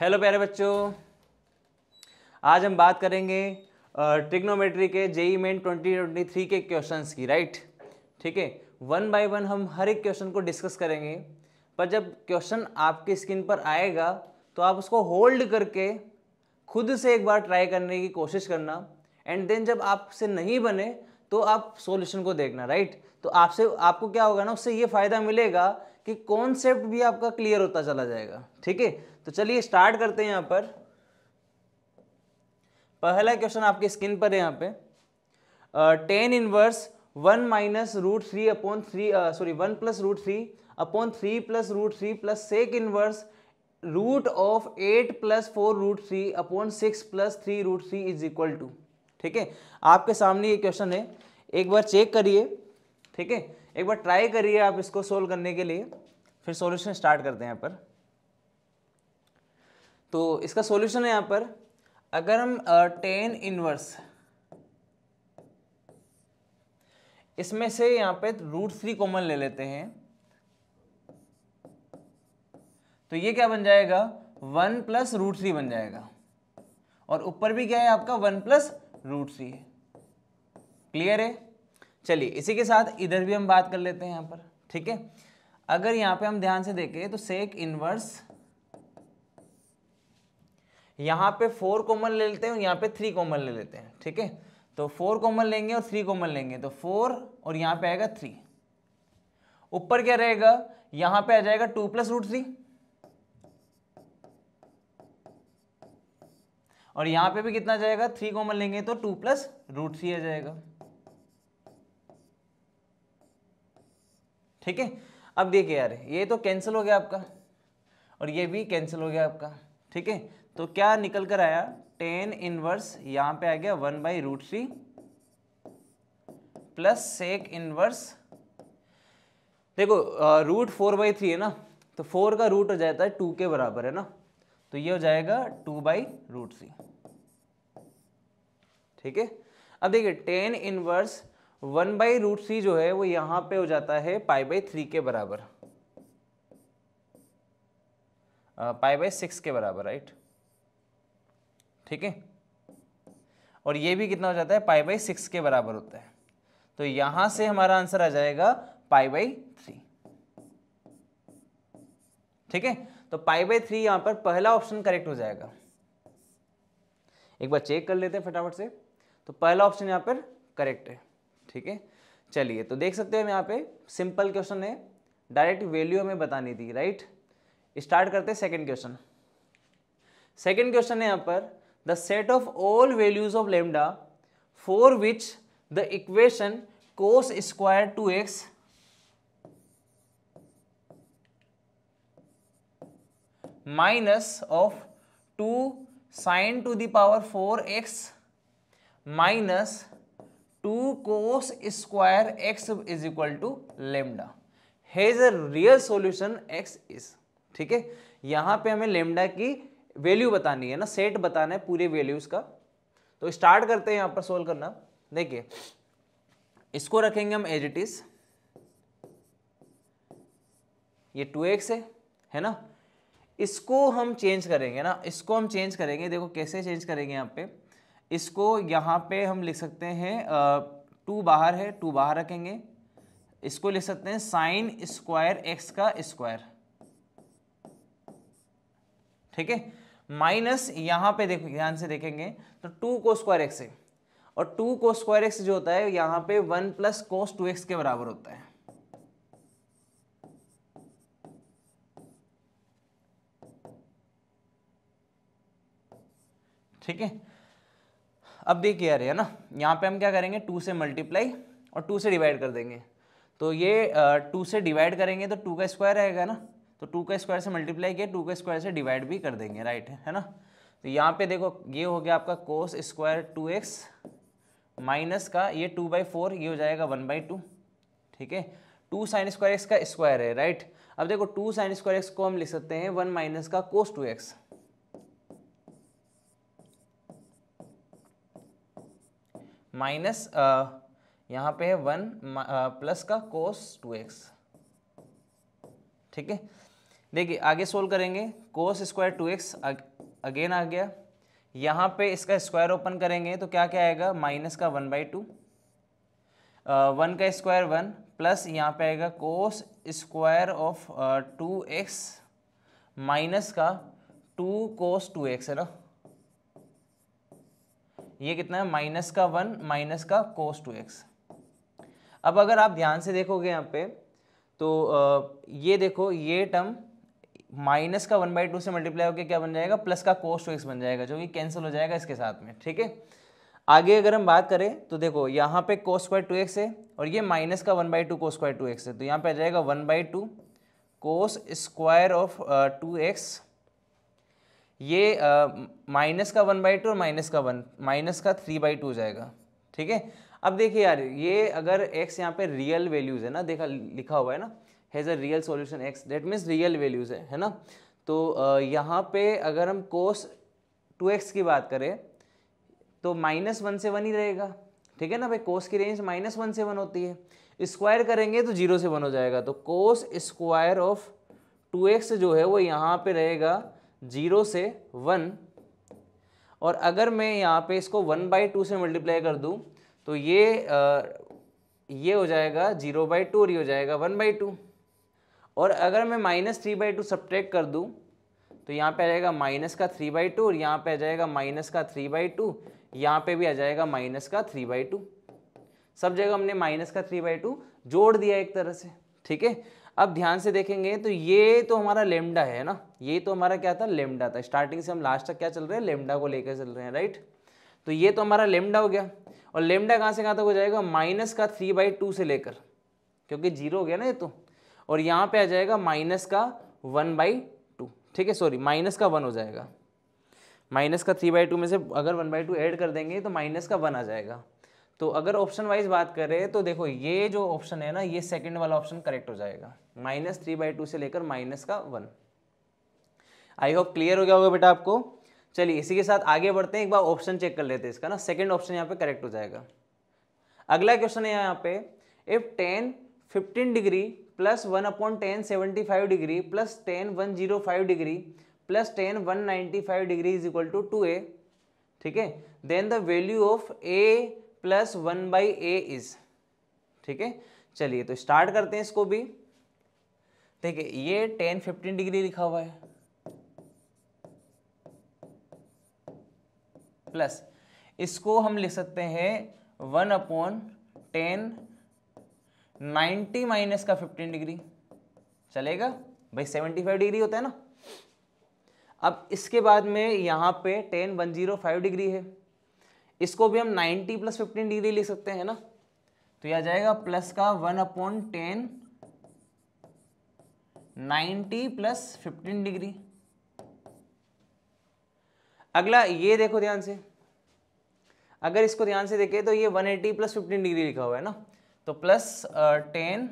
hello प्यारे बच्चों आज हम बात करेंगे ट्रिग्नोमेट्री के JEE main twenty twenty three के क्वेश्चंस की राइट ठीक है वन बाय वन हम हर एक क्वेश्चन को डिस्कस करेंगे पर जब क्वेश्चन आपकी स्क्रीन पर आएगा तो आप उसको होल्ड करके खुद से एक बार ट्राई करने की कोशिश करना एंड देन जब आपसे नहीं बने तो आप सॉल्यूशन को देखना राइट तो आपसे आपको क्या होगा ना उससे ये फ़ायदा मिलेगा कि कॉन्सेप्ट भी आपका क्लियर होता चला जाएगा ठीक है तो चलिए स्टार्ट करते हैं यहाँ पर पहला क्वेश्चन आपके स्क्रीन पर है यहाँ पे tan inverse one minus root three upon three sorry one plus root three upon three plus root three plus sec inverse root of eight plus four root three upon six plus three root three is equal to ठीक है आपके सामने ये question है एक बार check करिए ठीक है एक बार ट्राई करिए आप इसको सोल्व करने के लिए फिर सॉल्यूशन स्टार्ट करते हैं यहाँ पर तो इसका सॉल्यूशन है यहाँ पर अगर हम टेन इनवर्स इसमें से यहाँ पे रूट थ्री कॉमन ले लेते हैं तो ये क्या बन जाएगा वन प्लस रूट थ्री बन जाएगा और ऊपर भी क्या है आपका वन प्लस रूट थ्री है क्लियर है चलिए इसी के साथ इधर भी हम बात कर लेते हैं यहाँ पर ठीक है अगर यहाँ पे हम ध्यान से देखें तो सेक इनवर्स यहाँ पे फोर कॉमन ले लेते हैं और यहाँ पे थ्री कॉमन ले लेते हैं ठीक है तो फोर कॉमन लेंगे और थ्री कॉमन लेंगे तो फोर और यहाँ पे आएगा थ्री ऊपर क्या रहेगा यहाँ पे आ जाएगा टू प्लस रूट थ्री और यहाँ पे भी कितना जाएगा थ्री कॉमन लेंगे तो टू प्लस रूट थ्री आ जाएगा ठीक है अब देखिए यार ये तो कैंसिल हो गया आपका और ये भी कैंसिल हो गया आपका ठीक है तो क्या निकल कर आया टेन इनवर्स यहाँ पे आ गया one by root three plus sec inverse देखो रूट फोर बाई थ्री है ना तो फोर का रूट हो जाता है टू के बराबर है ना तो ये हो जाएगा टू बाई रूट थ्री ठीक है अब देखिए tan inverse one by root C जो है वो यहां पे हो जाता है पाई बाई थ्री के बराबर पाई बाई सिक्स के बराबर राइट ठीक है और ये भी कितना हो जाता है पाई बाई सिक्स के बराबर होता है तो यहां से हमारा आंसर आ जाएगा पाई बाई थ्री ठीक है तो पाई बाई थ्री यहां पर पहला ऑप्शन करेक्ट हो जाएगा एक बार चेक कर लेते हैं फटाफट से तो पहला ऑप्शन यहां पर करेक्ट है ठीक है चलिए तो देख सकते हम यहाँ पे सिंपल क्वेश्चन है डायरेक्ट वैल्यू हमें बतानी थी राइट स्टार्ट करते हैं सेकेंड क्वेश्चन सेकेंड क्वेश्चन है यहाँ पर the set of all values of lambda for which the equation cos square two x minus of two sine to the power four x minus two cos square x is equal to lambda has a real solution x is ठीक है यहां पे हमें lambda की value बतानी है ना set बताना है पूरे वैल्यूज का तो स्टार्ट करते हैं यहां पर सोल्व करना देखिए इसको रखेंगे हम एज इट इज ये टू एक्स है है ना इसको हम चेंज करेंगे ना इसको हम चेंज करेंगे देखो कैसे चेंज करेंगे यहाँ पे इसको यहाँ पे हम लिख सकते हैं टू बाहर है टू बाहर रखेंगे इसको लिख सकते हैं साइन स्क्वायर एक्स का स्क्वायर ठीक है माइनस यहाँ पे देखो ध्यान से देखेंगे तो टू को स्क्वायर एक्स है और टू को स्क्वायर एक्स जो होता है यहाँ पे one plus cos two x के बराबर होता है ठीक है अब देखिए अरे है ना यहाँ पे हम क्या करेंगे टू से मल्टीप्लाई और टू से डिवाइड कर देंगे तो ये टू से डिवाइड करेंगे तो टू का स्क्वायर रहेगा ना तो टू का स्क्वायर से मल्टीप्लाई किया टू का स्क्वायर से डिवाइड भी कर देंगे राइट है ना तो यहाँ पे देखो ये हो गया आपका cos square two x minus का ये टू बाई फोर ये हो जाएगा वन बाई टू ठीक है टू साइन स्क्वायर एक्स का स्क्वायर है राइट अब देखो टू साइन स्क्वायर एक्स को हम लिख सकते हैं वन माइनस का कोस टू एक्स माइनस यहाँ पे है वन प्लस का कोस टू एक्स ठीक है देखिए आगे सोल्व करेंगे cos square two x again आ गया यहाँ पे इसका स्क्वायर ओपन करेंगे तो क्या क्या आएगा माइनस का वन बाई टू वन का स्क्वायर वन प्लस यहाँ पे आएगा cos square of two x minus का टू कोस टू एक्स है ना ये कितना है माइनस का वन माइनस का कोस टू एक्स अब अगर आप ध्यान से देखोगे यहाँ पे तो ये देखो ये टर्म माइनस का वन बाई टू से मल्टीप्लाई होकर क्या बन जाएगा प्लस का कोस टू एक्स बन जाएगा जो कि कैंसिल हो जाएगा इसके साथ में ठीक है आगे अगर हम बात करें तो देखो यहाँ पे कोस स्क्वायर टू एक्स है और ये माइनस का one by two cos square two x है तो यहाँ पे आ जाएगा one by two cos square of two x ये माइनस का वन बाई टू और माइनस का वन माइनस का थ्री बाई टू जाएगा ठीक है अब देखिए यार ये अगर एक्स यहाँ पे रियल वैल्यूज़ है ना देखा लिखा हुआ है ना has a real solution x that means real values है है ना तो यहाँ पे अगर हम कोस टू एक्स की बात करें तो माइनस वन से वन ही रहेगा ठीक है ना भाई कोस की रेंज माइनस वन से वन होती है स्क्वायर करेंगे तो जीरो से वन हो जाएगा तो cos square of two x जो है वो यहाँ पे रहेगा ज़ीरो से वन और अगर मैं यहाँ पे इसको वन बाई टू से मल्टीप्लाई कर दूँ तो ये आ, ये हो जाएगा ज़ीरो बाई टू और ये हो जाएगा वन बाई टू और अगर मैं minus three by two subtract कर दूँ तो यहाँ पे आ जाएगा माइनस का थ्री बाई टू और यहाँ पे आ जाएगा माइनस का थ्री बाई टू यहाँ पर भी आ जाएगा माइनस का थ्री बाई टू सब जगह हमने माइनस का थ्री बाई टू जोड़ दिया एक तरह से ठीक है अब ध्यान से देखेंगे तो ये तो हमारा लेमडा है ना ये तो हमारा क्या था लेमडा था स्टार्टिंग से हम लास्ट तक क्या चल रहे हैं लेमडा को लेकर चल रहे हैं राइट तो ये तो हमारा लेमडा हो गया और लेमडा कहाँ से कहाँ तक हो जाएगा माइनस का थ्री बाई टू से लेकर क्योंकि जीरो हो गया ना ये तो और यहाँ पे आ जाएगा माइनस का वन बाई टू ठीक है सॉरी माइनस का वन हो जाएगा माइनस का थ्री बाई टू में से अगर वन बाई टू एड कर देंगे तो माइनस का वन आ जाएगा तो अगर ऑप्शन वाइज बात करें तो देखो ये जो ऑप्शन है ना ये सेकंड वाला ऑप्शन करेक्ट हो जाएगा माइनस थ्री बाई टू से लेकर माइनस का वन आई होप क्लियर हो गया होगा बेटा आपको चलिए इसी के साथ आगे बढ़ते हैं एक बार ऑप्शन चेक कर लेते हैं इसका ना सेकंड ऑप्शन यहाँ पे करेक्ट हो जाएगा अगला क्वेश्चन है यहाँ पे if tan fifteen degree plus one upon tan seventy five degree plus tan one zero five degree plus tan one ninety five degree is equal to two a ठीक है then the value of a plus one by a is ठीक है चलिए तो start करते हैं इसको भी ठीक है ये टेन फिफ्टीन डिग्री लिखा हुआ है प्लस इसको हम लिख सकते हैं one upon tan ninety minus का फिफ्टीन डिग्री चलेगा भाई सेवेंटी फाइव डिग्री होता है ना अब इसके बाद में यहां पे tan one zero five degree है इसको भी हम 90 प्लस फिफ्टीन डिग्री लिख सकते हैं ना तो यह आ जाएगा प्लस का one upon tan ninety plus fifteen degree अगला ये देखो ध्यान से अगर इसको ध्यान से देखें तो ये 180 प्लस फिफ्टीन डिग्री लिखा हुआ है ना तो plus tan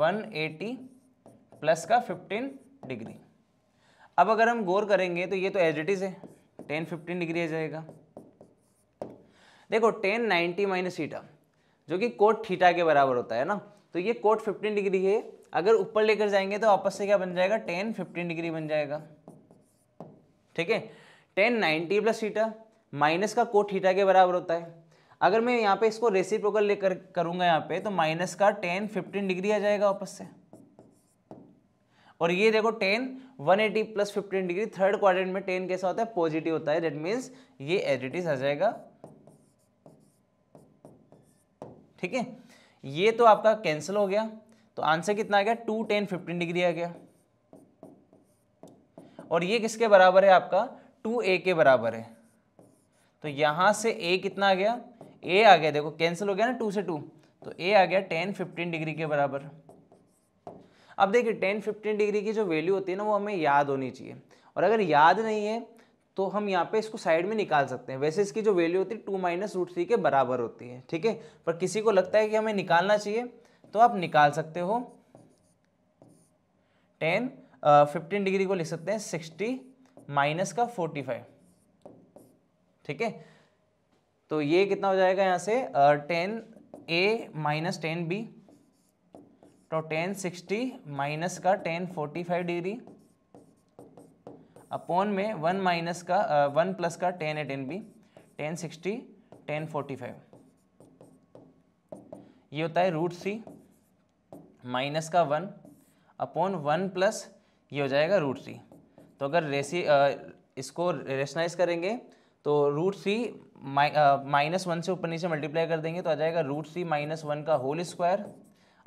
one eighty plus का 15 डिग्री अब अगर हम गौर करेंगे तो ये तो एज इट इज़ है टेन फिफ्टीन डिग्री आ जाएगा देखो टेन नाइन्टी माइनस थीटा जो कि कोट थीटा के बराबर होता है ना तो ये कोट फिफ्टीन डिग्री है अगर ऊपर लेकर जाएंगे तो आपस से क्या बन जाएगा टेन फिफ्टीन डिग्री बन जाएगा ठीक है tan ninety plus theta minus का कोट थीटा के बराबर होता है अगर मैं यहाँ पे इसको रेसिप्रोकल लेकर करूँगा यहाँ पे तो माइनस का टेन फिफ्टीन डिग्री आ जाएगा वापस से और ये देखो tan 180 plus fifteen degree third क्वार में टेन कैसा होता है पॉजिटिव होता है दैट मीन्स ये एजिटिस आ जाएगा ठीक है ये तो आपका कैंसिल हो गया तो आंसर कितना आ गया टू टेन फिफ्टीन डिग्री आ गया और ये किसके बराबर है आपका टू ए के बराबर है तो यहां से ए कितना आ गया ए आ गया देखो कैंसिल हो गया ना टू से टू तो ए आ गया टेन फिफ्टीन डिग्री के बराबर अब देखिए टेन फिफ्टीन डिग्री की जो वैल्यू होती है ना वो हमें याद होनी चाहिए और अगर याद नहीं है तो हम यहाँ पे इसको साइड में निकाल सकते हैं वैसे इसकी जो वैल्यू होती है टू माइनस रूट थ्री के बराबर होती है ठीक है पर किसी को लगता है कि हमें निकालना चाहिए तो आप निकाल सकते हो टेन फिफ्टीन डिग्री को लिख सकते हैं सिक्सटी माइनस का फोर्टी फाइव ठीक है तो ये कितना हो जाएगा यहाँ से tan a minus tan b तो टेन सिक्सटी माइनस का tan forty five degree upon में वन माइनस का वन uh, प्लस का tan a tan b tan sixty tan forty five ये होता है रूट सी माइनस का वन अपोन वन प्लस ये हो जाएगा रूट सी तो अगर रेसी uh, इसको रेशनाइज करेंगे तो रूट सी माइनस वन से ऊपर नीचे मल्टीप्लाई कर देंगे तो आ जाएगा रूट सी माइनस वन का whole square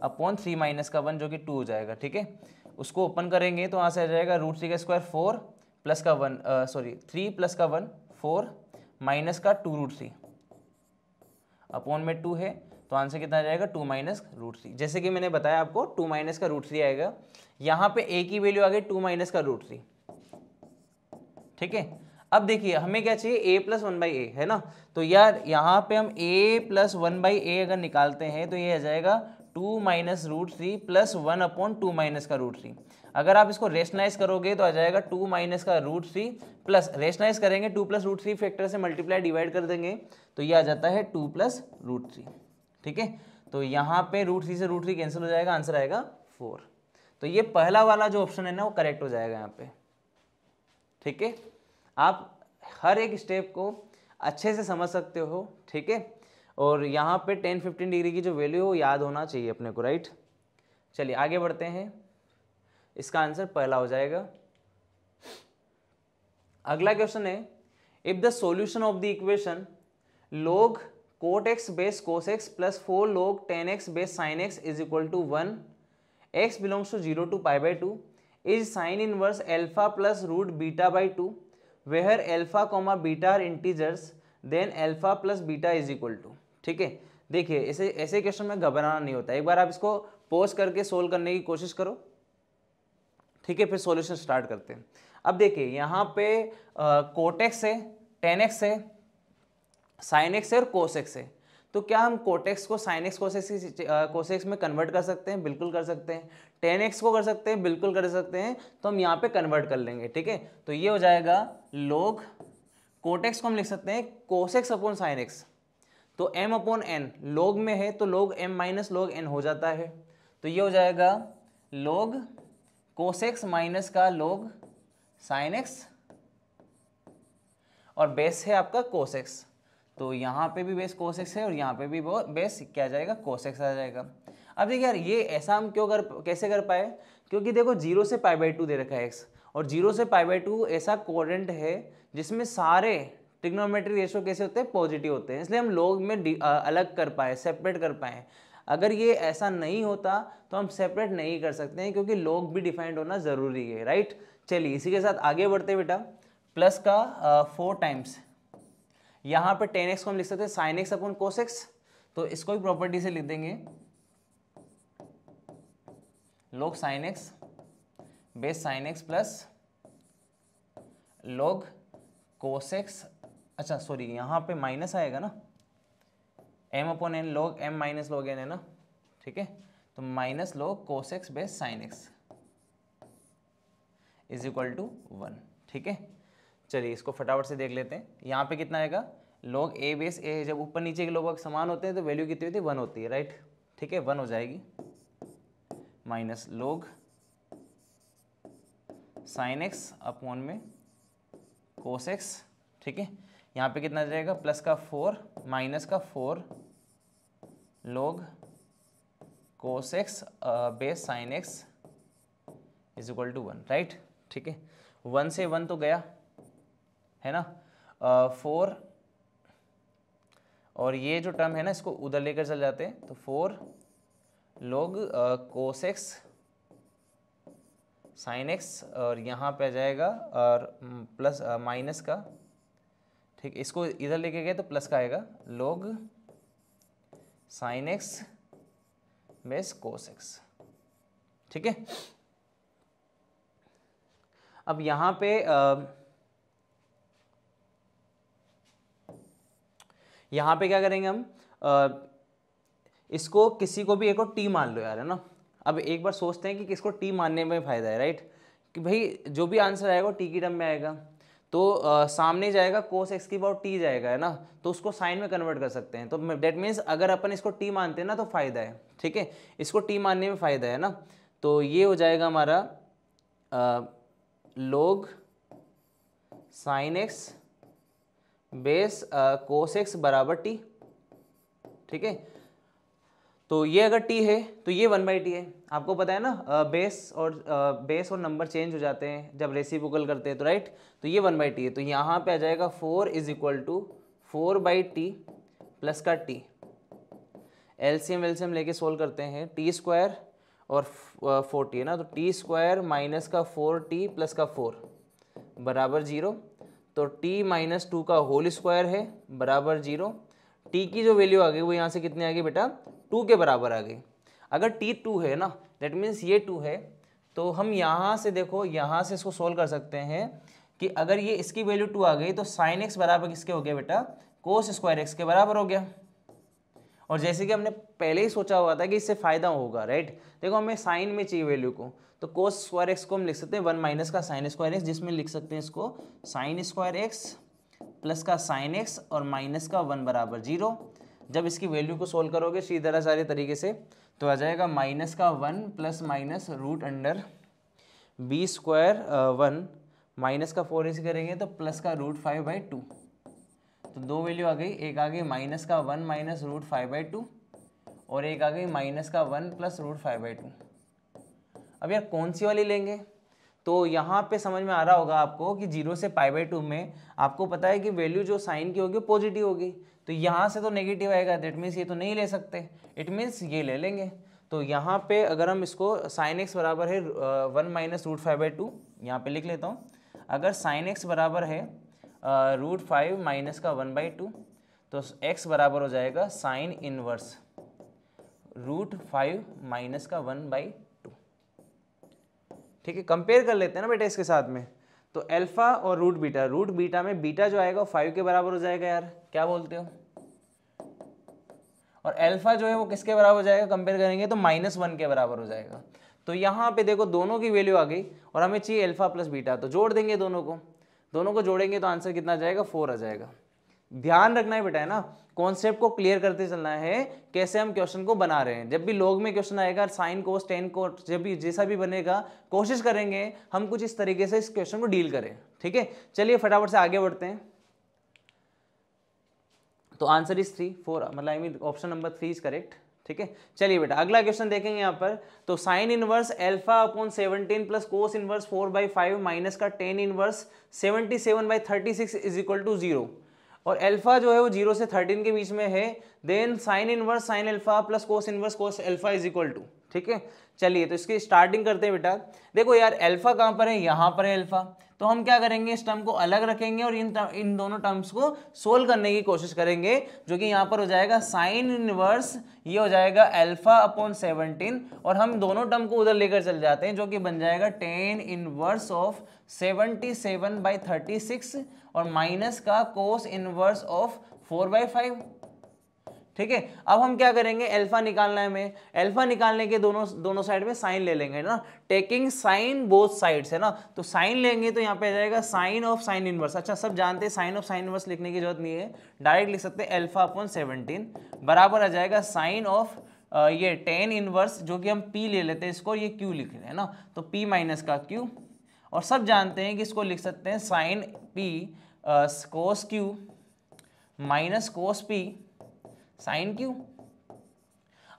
upon three minus का वन जो कि टू हो जाएगा ठीक है उसको ओपन करेंगे तो आंसर से आ जाएगा रूट थ्री का स्क्वायर फोर प्लस का वन सॉरी थ्री प्लस का वन फोर माइनस का टू रूट थ्री अपॉन में टू है तो आंसर कितना आ जाएगा टू माइनस रूट थ्री जैसे कि मैंने बताया आपको टू माइनस का रूट थ्री आएगा यहाँ पे ए की वैल्यू आ गई टू माइनस का रूट थ्री ठीक है अब देखिए हमें क्या चाहिए a plus one by a है ना तो यार यहाँ पे हम a plus one by a अगर निकालते हैं तो ये आ जाएगा two minus root three plus one upon two minus का रूट थ्री अगर आप इसको रेशनाइज करोगे तो आ जाएगा टू माइनस का रूट थ्री प्लस रेशनाइज करेंगे two plus root three factor से मल्टीप्लाई डिवाइड कर देंगे तो ये आ जाता है टू प्लस रूट थ्री ठीक है तो यहाँ पे रूट थ्री से रूट थ्री कैंसिल हो जाएगा आंसर आएगा फोर तो ये पहला वाला जो ऑप्शन है ना वो करेक्ट हो जाएगा यहाँ पे ठीक है आप हर एक स्टेप को अच्छे से समझ सकते हो ठीक है और यहाँ पे टेन फिफ्टीन डिग्री की जो वैल्यू है वो याद होना चाहिए अपने को राइट चलिए आगे बढ़ते हैं इसका आंसर पहला हो जाएगा अगला क्वेश्चन है if the solution of the equation log cot x base cos x plus four log tan x base sine x is equal to one x belongs to zero to pi by two is sine inverse alpha plus root beta by two where alpha comma beta are integers then alpha plus beta is equal to ठीक है देखिए ऐसे ऐसे question में घबराना नहीं होता एक बार आप इसको पोज करके सोल्व करने की कोशिश करो ठीक है फिर सॉल्यूशन स्टार्ट करते हैं अब देखिए यहाँ पे कोटेक्स है एक्स है एक्स है और कोसेक्स है तो क्या हम कोटेक्स को एक्स कोसेक्स कोसेक्स में कन्वर्ट कर सकते हैं बिल्कुल कर सकते हैं टेन एक्स को कर सकते हैं बिल्कुल कर सकते हैं तो हम यहाँ पे कन्वर्ट कर लेंगे ठीक है तो ये हो जाएगा लोग कोटेक्स को हम लिख सकते हैं कोसेक्स अपॉन एक्स तो m अपॉन एन लॉग में है तो लोग m माइनस लॉग एन हो जाता है तो ये हो जाएगा log कोसेक्स माइनस का लोग साइन एक्स और बेस है आपका कोसेक्स तो यहाँ पे भी बेस कोसेक्स है और यहाँ पे भी बेस क्या जाएगा कोसेक्स आ जाएगा अब देखिए यार ये ऐसा हम क्यों कर कैसे कर पाए क्योंकि देखो जीरो से पाई बाई टू दे रखा है एक्स और जीरो से पाई बाई टू ऐसा कोडेंट है जिसमें सारे ट्रिग्नोमेट्री रेशो कैसे होते हैं पॉजिटिव होते हैं इसलिए हम लोग में अलग कर पाए सेपरेट कर पाए अगर ये ऐसा नहीं होता तो हम सेपरेट नहीं कर सकते हैं क्योंकि लोग भी डिफाइंड होना ज़रूरी है राइट चलिए इसी के साथ आगे बढ़ते बेटा प्लस का फोर टाइम्स यहाँ पर टेन एक्स को हम लिख सकते हैं sine x upon cos x तो इसको भी प्रॉपर्टी से लिख देंगे log sine x base sine x plus log cos x अच्छा सॉरी यहाँ पे माइनस आएगा ना m upon n log m minus log n है ना ठीक है तो minus log cos x base sine x is equal to one ठीक है चलिए इसको फटाफट से देख लेते हैं यहाँ पे कितना आएगा लॉग ए बेस ए जब ऊपर नीचे के लोग समान होते हैं तो वैल्यू कितनी होती है वन होती है राइट ठीक है वन हो जाएगी minus log sine x upon में कोस एक्स ठीक है यहाँ पे कितना जाएगा प्लस का फोर माइनस का four log cos x base sine x is equal to one right ठीक है वन से वन तो गया है ना फोर uh, और ये जो टर्म है ना इसको उधर लेकर चल जाते हैं तो four log cos x sign x और यहाँ पे आ जाएगा और प्लस माइनस का ठीक इसको इधर लेके गए तो प्लस का आएगा log sine x base cos x ठीक है अब यहां पे यहां पे क्या करेंगे हम आ, इसको किसी को भी एक और टी मान लो यार है ना अब एक बार सोचते हैं कि किसको टी मानने में फ़ायदा है राइट कि भाई जो भी आंसर आएगा टी की टर्म में आएगा तो आ, सामने जाएगा कोस एक्स की पावर टी जाएगा है ना तो उसको साइन में कन्वर्ट कर सकते हैं तो डेट मीन्स अगर अपन इसको टी मानते हैं ना तो फ़ायदा है ठीक है इसको टी मानने में फ़ायदा है ना तो ये हो जाएगा हमारा log sine x base cos x बराबर टी ठीक है तो ये अगर टी है तो ये वन बाई टी है आपको पता है ना बेस और बेस और नंबर चेंज हो जाते हैं जब रेसिप्रोकल करते हैं तो राइट तो ये वन बाई टी है तो यहाँ पे आ जाएगा four is equal to four by t plus का टी एलसीएम एलसीएम लेके सोल्व करते हैं टी स्क्वायर और फोर टी है ना तो टी स्क्वायर माइनस का फोर टी प्लस का फोर बराबर जीरो तो टी माइनस टू का होल स्क्वायर है बराबर जीरो टी की जो वैल्यू आ गई वो यहाँ से कितने आ गई बेटा टू के बराबर आ गई अगर टी टू है ना दैट मीन्स ये टू है तो हम यहाँ से देखो यहाँ से इसको सोल्व कर सकते हैं कि अगर ये इसकी वैल्यू टू आ गई तो साइन एक्स बराबर किसके हो गया बेटा कोस स्क्वायर एक्स के बराबर हो गया और जैसे कि हमने पहले ही सोचा हुआ था कि इससे फ़ायदा होगा राइट देखो हमें साइन में चाहिए वैल्यू को तो कोस स्क्वायर एक्स को हम लिख सकते हैं वन माइनस का साइन स्क्वायर एक्स जिसमें लिख सकते हैं इसको साइन स्क्वायर एक्स प्लस का साइन एक्स और माइनस का वन बराबर जीरो जब इसकी वैल्यू को सोल्व करोगे सीधा सारे तरीके से तो आ जाएगा माइनस का one plus minus root under b square one minus का फोर इसी करेंगे तो प्लस का रूट फाइव बाई टू तो दो वैल्यू आ गई एक आ गई माइनस का one minus root five by two और एक आ गई माइनस का one plus root five by two अब यार कौन सी वाली लेंगे तो यहाँ पे समझ में आ रहा होगा आपको कि जीरो से पाई बाई टू में आपको पता है कि वैल्यू जो साइन की होगी पॉजिटिव होगी तो यहाँ से तो नेगेटिव आएगा दैट मीन्स ये तो नहीं ले सकते इट मीन्स ये ले लेंगे तो यहाँ पे अगर हम इसको साइन एक्स बराबर है one minus root five by two यहाँ पर लिख लेता हूँ अगर साइन एक्स बराबर है रूट फाइव माइनस का वन बाई टू तो एक्स बराबर हो जाएगा sine inverse root five minus का वन बाई ठीक है कंपेयर कर लेते हैं ना बेटा इसके साथ में तो अल्फा और रूट बीटा रूट बीटा में बीटा जो आएगा वो फाइव के बराबर हो जाएगा यार क्या बोलते हो और अल्फा जो है वो किसके बराबर हो जाएगा कंपेयर करेंगे तो माइनस वन के बराबर हो जाएगा तो यहाँ पे देखो दोनों की वैल्यू आ गई और हमें चाहिए अल्फा प्लस बीटा तो जोड़ देंगे दोनों को दोनों को जोड़ेंगे तो आंसर कितना आ जाएगा फोर आ जाएगा ध्यान रखना है बेटा है ना कॉन्सेप्ट को क्लियर करते चलना है कैसे हम क्वेश्चन को बना रहे हैं जब भी लोग में क्वेश्चन आएगा साइन कोस टेन को जब भी जैसा भी बनेगा कोशिश करेंगे हम कुछ इस तरीके से इस क्वेश्चन को डील करें ठीक है चलिए फटाफट से आगे बढ़ते हैं तो आंसर इज थ्री फोर मतलब I mean option number three is correct ठीक है चलिए बेटा अगला क्वेश्चन देखेंगे यहाँ पर तो sine inverse alpha upon seventeen plus cos inverse four by five minus का tan inverse seventy seven by thirty six is equal to zero और अल्फा जो है वो जीरो से थर्टीन के बीच में है then sine inverse sine alpha plus cos inverse cos alpha is equal to ठीक है चलिए तो इसकी स्टार्टिंग करते हैं बेटा देखो यार अल्फा कहाँ पर है यहाँ पर है अल्फा तो हम क्या करेंगे इस टर्म को अलग रखेंगे और इन इन दोनों टर्म्स को सोल्व करने की कोशिश करेंगे जो कि यहाँ पर हो जाएगा साइन इनवर्स ये हो जाएगा अल्फा अपॉन सेवनटीन और हम दोनों टर्म को उधर लेकर चल जाते हैं जो कि बन जाएगा tan inverse of seventy seven by thirty six और माइनस का cos inverse of four by five ठीक है अब हम क्या करेंगे अल्फा निकालना है हमें अल्फा निकालने के दोनों दोनों साइड में साइन ले लेंगे ना टेकिंग साइन बोथ साइड्स है ना तो साइन लेंगे तो यहाँ पे आ जाएगा साइन ऑफ साइन इनवर्स अच्छा सब जानते हैं साइन ऑफ साइन इनवर्स लिखने की जरूरत नहीं है डायरेक्ट लिख सकते हैं अल्फा अपॉन सेवनटीन बराबर आ जाएगा साइन ऑफ ये टेन इनवर्स जो कि हम पी ले लेते हैं इसको ये क्यू लिख रहे हैं ना तो पी माइनस का क्यू और सब जानते हैं कि इसको लिख सकते हैं sine p cos q minus cos p sine q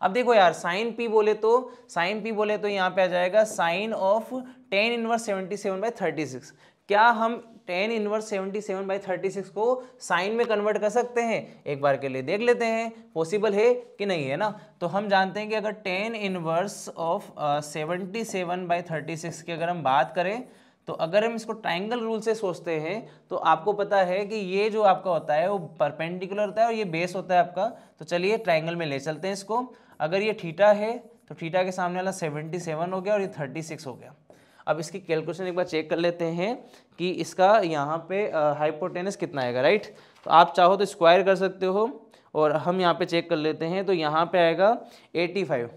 अब देखो यार साइन पी बोले तो साइन पी बोले तो यहाँ पे आ जाएगा sign of tan inverse seventy seven by thirty six क्या हम tan inverse seventy seven by thirty six को साइन में कन्वर्ट कर सकते हैं एक बार के लिए देख लेते हैं पॉसिबल है कि नहीं है ना तो हम जानते हैं कि अगर tan inverse of seventy seven by thirty six की अगर हम बात करें तो अगर हम इसको ट्राइंगल रूल से सोचते हैं तो आपको पता है कि ये जो आपका होता है वो परपेंडिकुलर होता है और ये बेस होता है आपका तो चलिए ट्राइंगल में ले चलते हैं इसको अगर ये ठीटा है तो ठीटा के सामने वाला सेवेंटी सेवन हो गया और ये थर्टी सिक्स हो गया अब इसकी कैलकुलेशन एक बार चेक कर लेते हैं कि इसका यहाँ पे हाइपोटेनस कितना आएगा राइट तो आप चाहो तो स्क्वायर कर सकते हो और हम यहाँ पे चेक कर लेते हैं तो यहाँ पे आएगा एटी फाइव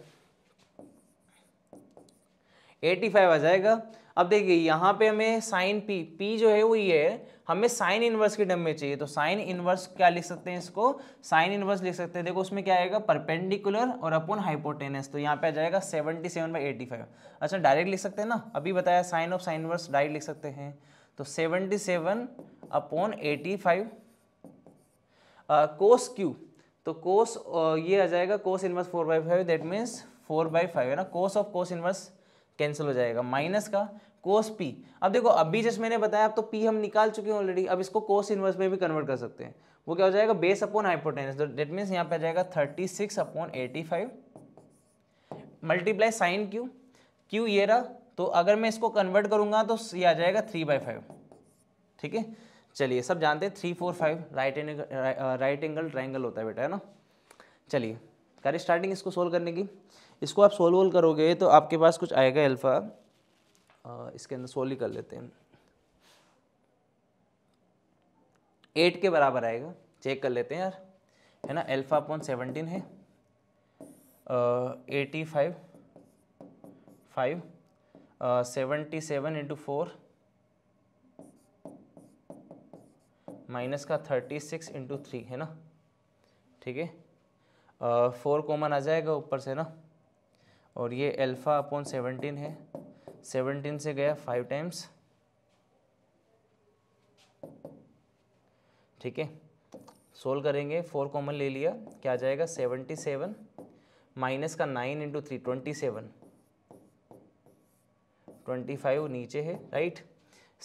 एटी फाइव आ जाएगा अब देखिए यहाँ पे हमें साइन पी पी जो है वो ये है हमें साइन इनवर्स के टर्म में चाहिए तो साइन इनवर्स क्या लिख सकते हैं इसको साइन इनवर्स लिख सकते हैं देखो उसमें क्या आएगा परपेंडिकुलर और अपॉन हाइपोटेनस तो यहाँ पे आ जाएगा seventy seven by eighty five अच्छा डायरेक्ट लिख सकते हैं ना अभी बताया sin of sign inverse direct लिख सकते हैं तो seventy seven upon eighty five cos क्यू तो कोस ये आ जाएगा cos inverse four by five that means four by five है ना cos of cos inverse cancel हो जाएगा माइनस का कोस पी अब देखो अभी जैसे मैंने बताया अब तो पी हम निकाल चुके हैं ऑलरेडी अब इसको कोस इनवर्स में भी कन्वर्ट कर सकते हैं वो क्या हो जाएगा बेस अपॉन हाइपोटेनस तो डेट मीन्स यहाँ पे आ जाएगा thirty six upon eighty five multiply sin क्यू क्यू ये रहा तो अगर मैं इसको कन्वर्ट करूँगा तो ये आ जाएगा थ्री बाई फाइव ठीक है चलिए सब जानते हैं three four five right angle right angle triangle होता है बेटा है ना चलिए करें स्टार्टिंग इसको सोल्व करने की इसको आप सोल्व वोल्व करोगे तो आपके पास कुछ आएगा अल्फा इसके अंदर सोली कर लेते हैं एट के बराबर आएगा चेक कर लेते हैं यार है ना एल्फा अपॉन सेवनटीन है eighty five five seventy seven into four minus का थर्टी सिक्स इंटू थ्री है ना ठीक है फोर कॉमन आ जाएगा ऊपर से ना और ये अल्फ़ा अपॉन सेवनटीन है सेवनटीन से गया फाइव टाइम्स ठीक है सोल्व करेंगे फोर कॉमन ले लिया क्या आ जाएगा सेवनटी सेवन माइनस का nine into three twenty seven twenty five नीचे है राइट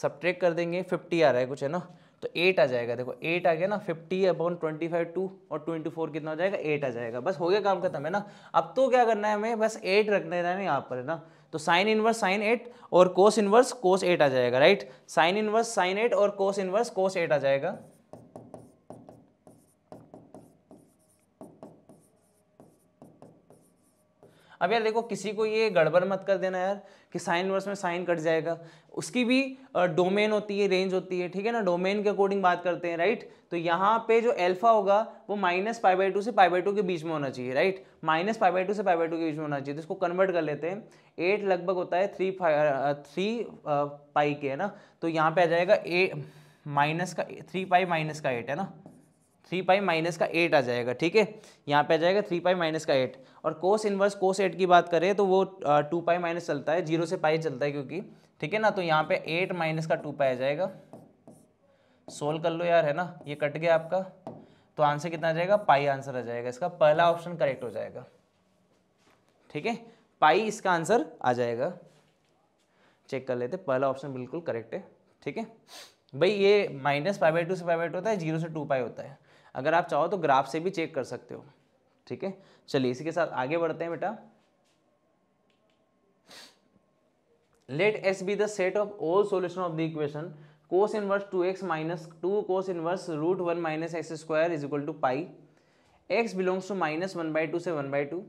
ट्रेक कर देंगे फिफ्टी आ रहा है कुछ है ना तो एट आ जाएगा देखो एट आ गया ना fifty upon twenty five two और ट्वेंटी फोर कितना हो जाएगा एट आ जाएगा बस हो गया काम खत्म है ना अब तो क्या करना है हमें बस एट रखना है यहाँ पर है ना तो साइन इनवर्स साइन एट और कोस इनवर्स कोस एट आ जाएगा right sin inverse sin eight और कोस इनवर्स कोस एट आ जाएगा अब यार देखो किसी को ये गड़बड़ मत कर देना यार कि साइन इनवर्स में साइन कट जाएगा उसकी भी डोमेन होती है रेंज होती है ठीक है ना डोमेन के अकॉर्डिंग बात करते हैं राइट तो यहाँ पे जो एल्फा होगा वो माइनस पाई बाई टू से पाई बाई टू के बीच में होना चाहिए right minus pi by two से पाई बाई टू के बीच में होना चाहिए तो इसको कन्वर्ट कर लेते हैं एट लगभग होता है थ्री थ्री पाई के है ना तो यहाँ पे आ जाएगा ए माइनस का थ्री पाई माइनस का एट है ना थ्री पाई माइनस का एट आ जाएगा ठीक है यहाँ पे आ जाएगा थ्री पाई माइनस का एट और कोस इनवर्स कोस एट की बात करें तो वो टू पाई माइनस चलता है जीरो से पाई चलता है क्योंकि ठीक है ना तो यहाँ पे एट माइनस का टू पाया जाएगा सोल्व कर लो यार है ना ये कट गया आपका तो आंसर कितना आ जाएगा पाई आंसर आ जाएगा इसका पहला ऑप्शन करेक्ट हो जाएगा ठीक है पाई इसका आंसर आ जाएगा चेक कर लेते पहला ऑप्शन बिल्कुल करेक्ट है ठीक है भाई ये माइनस फाइव बाई टू से फाइव बाई टू होता है जीरो से टू पाई होता है अगर आप चाहो तो ग्राफ से भी चेक कर सकते हो ठीक है चलिए इसी के साथ आगे बढ़ते हैं बेटा let S be the set of all solution of the equation cos inverse two x minus two cos inverse root one minus x square is equal to pi x belongs to minus one by two से one by two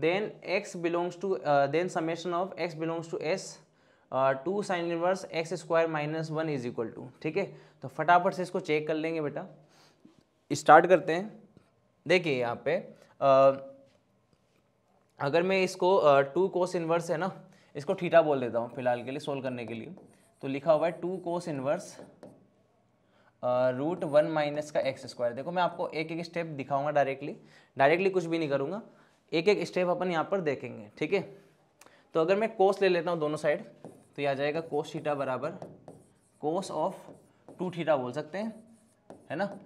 then x belongs to then summation of x belongs to S two sin inverse x square minus one is equal to ठीक है तो फटाफट से इसको check कर लेंगे बेटा स्टार्ट करते हैं देखिए यहाँ पे uh, अगर मैं इसको टू कोस इनवर्स है ना इसको थीटा बोल देता हूँ फिलहाल के लिए सोल्व करने के लिए तो लिखा हुआ है two cos inverse root one minus का एक्स स्क्वायर देखो मैं आपको एक एक स्टेप दिखाऊंगा डायरेक्टली डायरेक्टली कुछ भी नहीं करूँगा एक एक स्टेप अपन यहाँ पर देखेंगे ठीक है तो अगर मैं कोस ले लेता हूँ दोनों साइड तो ये आ जाएगा कोस थीटा बराबर कोस ऑफ टू थीटा बोल सकते हैं है ना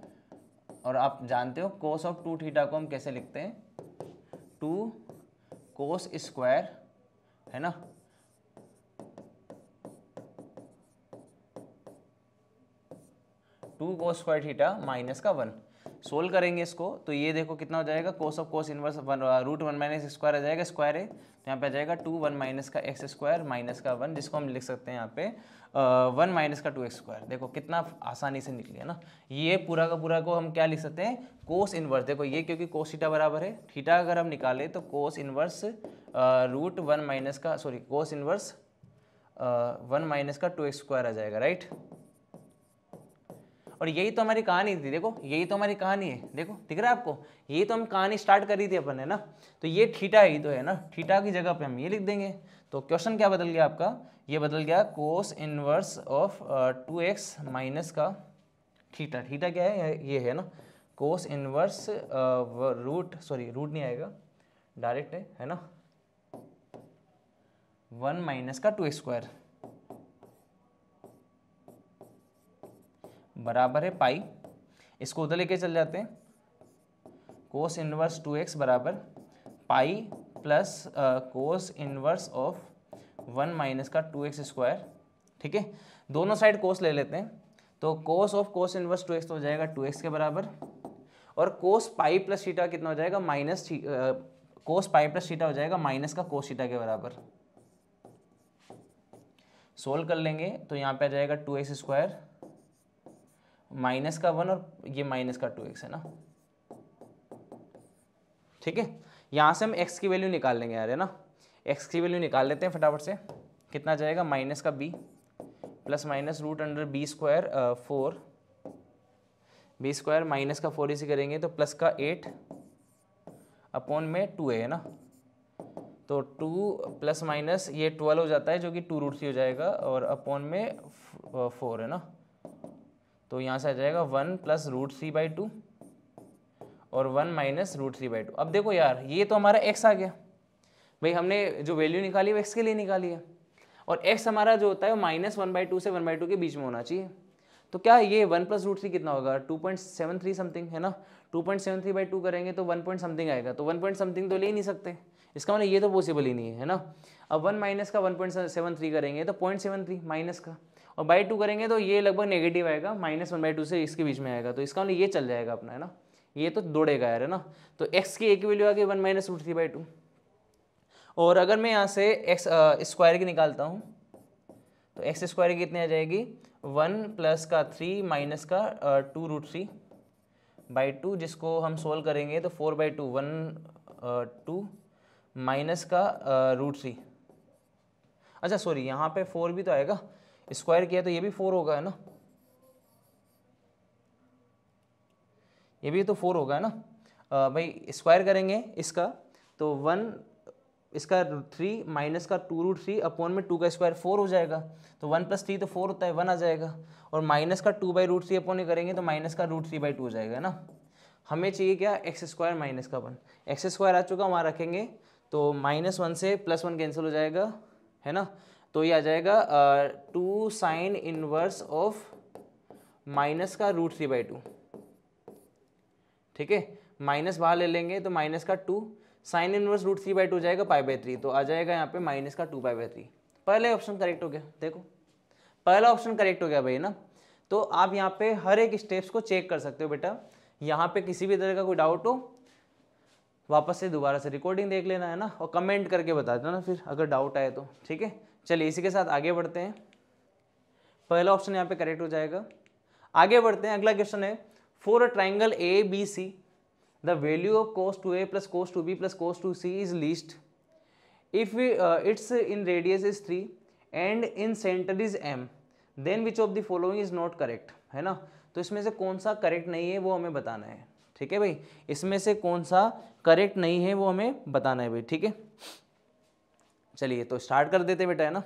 और आप जानते हो कोस ऑफ टू थीटा को हम कैसे लिखते हैं टू कोस स्क्वायर है ना टू को स्क्वायर थीटा माइनस का वन सोल्व करेंगे इसको तो ये देखो कितना हो जाएगा cos of cos inverse one root one minus square आ जाएगा स्क्वायर है तो यहाँ पे आ जाएगा टू वन माइनस का एक्स स्क्वायर माइनस का वन जिसको हम लिख सकते हैं यहाँ पे वन uh, माइनस का टू एक्स स्क्वायर देखो कितना आसानी से निकल गया ना ये पूरा का पूरा को हम क्या लिख सकते हैं कोस इनवर्स देखो ये क्योंकि कोस थीटा बराबर है थीटा अगर हम निकालें तो cos inverse root one minus का sorry cos inverse one minus का टू एक्स स्क्वायर आ जाएगा राइट और यही तो हमारी कहानी थी देखो यही तो हमारी कहानी है देखो दिख रहा है आपको यही तो हम कहानी स्टार्ट करी थी अपन है ना तो ये ठीटा ही तो है ना ठीटा की जगह पे हम ये लिख देंगे तो क्वेश्चन क्या बदल गया आपका ये बदल गया cos inverse of two x minus का ठीटा ठीटा क्या है ये है ना cos inverse root sorry root नहीं आएगा डायरेक्ट है है ना वन माइनस का टू स्क्वायर बराबर है पाई इसको उधर लेके चल जाते हैं कोस इनवर्स टू एक्स बराबर pi plus cos inverse of one minus का टू एक्स स्क्वायर ठीक है दोनों साइड कोस ले लेते हैं तो cos of cos inverse two x तो हो जाएगा टू एक्स के बराबर और कोस पाई प्लस सीटा कितना हो जाएगा माइनस कोस पाई प्लस सीटा हो जाएगा माइनस का कोस सीटा के बराबर सोल्व कर लेंगे तो यहाँ पे आ जाएगा टू एक्स स्क्वायर माइनस का वन और ये माइनस का टू एक्स है ना ठीक है यहाँ से हम एक्स की वैल्यू निकाल लेंगे यार है ना एक्स की वैल्यू निकाल लेते हैं फटाफट से कितना जाएगा माइनस का b plus minus root under b square four b square minus का फोर इसी करेंगे तो प्लस का एट अपॉन में टू है ना तो टू प्लस माइनस ये ट्वेल्व हो जाता है जो कि टू रूट थ्री हो जाएगा और अपॉन में फोर uh, है ना तो यहाँ से आ जाएगा one plus root three by two और one minus root three by two अब देखो यार ये तो हमारा एक्स आ गया भाई हमने जो वैल्यू निकाली वो एक्स के लिए निकाली है और एक्स हमारा जो होता है वो माइनस वन बाई टू से वन बाई टू के बीच में होना चाहिए तो क्या ये वन प्लस रूट थ्री कितना होगा two point seven three something है ना two point seven three by two करेंगे तो वन पॉइंट समथिंग आएगा तो वन पॉइंट समथिंग तो ले ही नहीं सकते इसका मतलब ये तो पॉसिबल ही नहीं है ना अब वन माइनस का वन पॉइंट सेवन थ्री करेंगे तो पॉइंट सेवन थ्री माइनस का और बाई टू करेंगे तो ये लगभग नेगेटिव आएगा माइनस वन बाई टू से इसके बीच में आएगा तो इसका मतलब ये चल जाएगा अपना है ना ये तो दौड़ेगा यार है ना तो एक्स की एक वैल्यू आ गई one minus root three by two और अगर मैं यहाँ से एक्स स्क्वायर की निकालता हूँ तो एक्स स्क्वायर की कितनी आ जाएगी वन प्लस का थ्री माइनस का two root three by two जिसको हम सोल्व करेंगे तो four by two one two minus का रूट थ्री अच्छा सॉरी यहाँ पे फोर भी तो आएगा स्क्वायर किया तो ये भी फोर होगा है ना ये भी तो फोर होगा है ना आ, भाई स्क्वायर करेंगे इसका तो वन इसका थ्री माइनस का टू रूट थ्री अपॉन में टू का स्क्वायर फोर हो जाएगा तो वन प्लस थ्री तो फोर होता है वन आ जाएगा और माइनस का two by root three upon करेंगे तो माइनस का रूट थ्री बाई टू हो जाएगा ना हमें चाहिए क्या एक्स स्क्वायर माइनस का वन एक्स स्क्वायर आ चुका वहाँ रखेंगे तो माइनस वन से प्लस वन कैंसिल हो जाएगा है ना तो ये आ जाएगा two sin inverse of minus का रूट थ्री बाई टू ठीक है माइनस बाहर ले लेंगे तो माइनस का two sin inverse root three by two जाएगा पाई बाई थ्री तो आ जाएगा यहाँ पे माइनस का टू पाई बाई थ्री पहला ऑप्शन करेक्ट हो गया देखो पहला ऑप्शन करेक्ट हो गया भाई ना तो आप यहाँ पे हर एक स्टेप्स को चेक कर सकते हो बेटा यहाँ पे किसी भी तरह का कोई डाउट हो वापस से दोबारा से रिकॉर्डिंग देख लेना है ना और कमेंट करके बता देना फिर अगर डाउट आए तो ठीक है चलिए इसी के साथ आगे बढ़ते हैं पहला ऑप्शन यहाँ पे करेक्ट हो जाएगा आगे बढ़ते हैं अगला क्वेश्चन है four a triangle A B C the value of cos two A plus cos two B plus cos two C is least if its in radius is three and in centre is M then which of the following is not correct है ना तो इसमें से कौन सा correct नहीं है वो हमें बताना है ठीक है भाई इसमें से कौन सा करेक्ट नहीं है वो हमें बताना है भाई ठीक है चलिए तो स्टार्ट कर देते बेटा है ना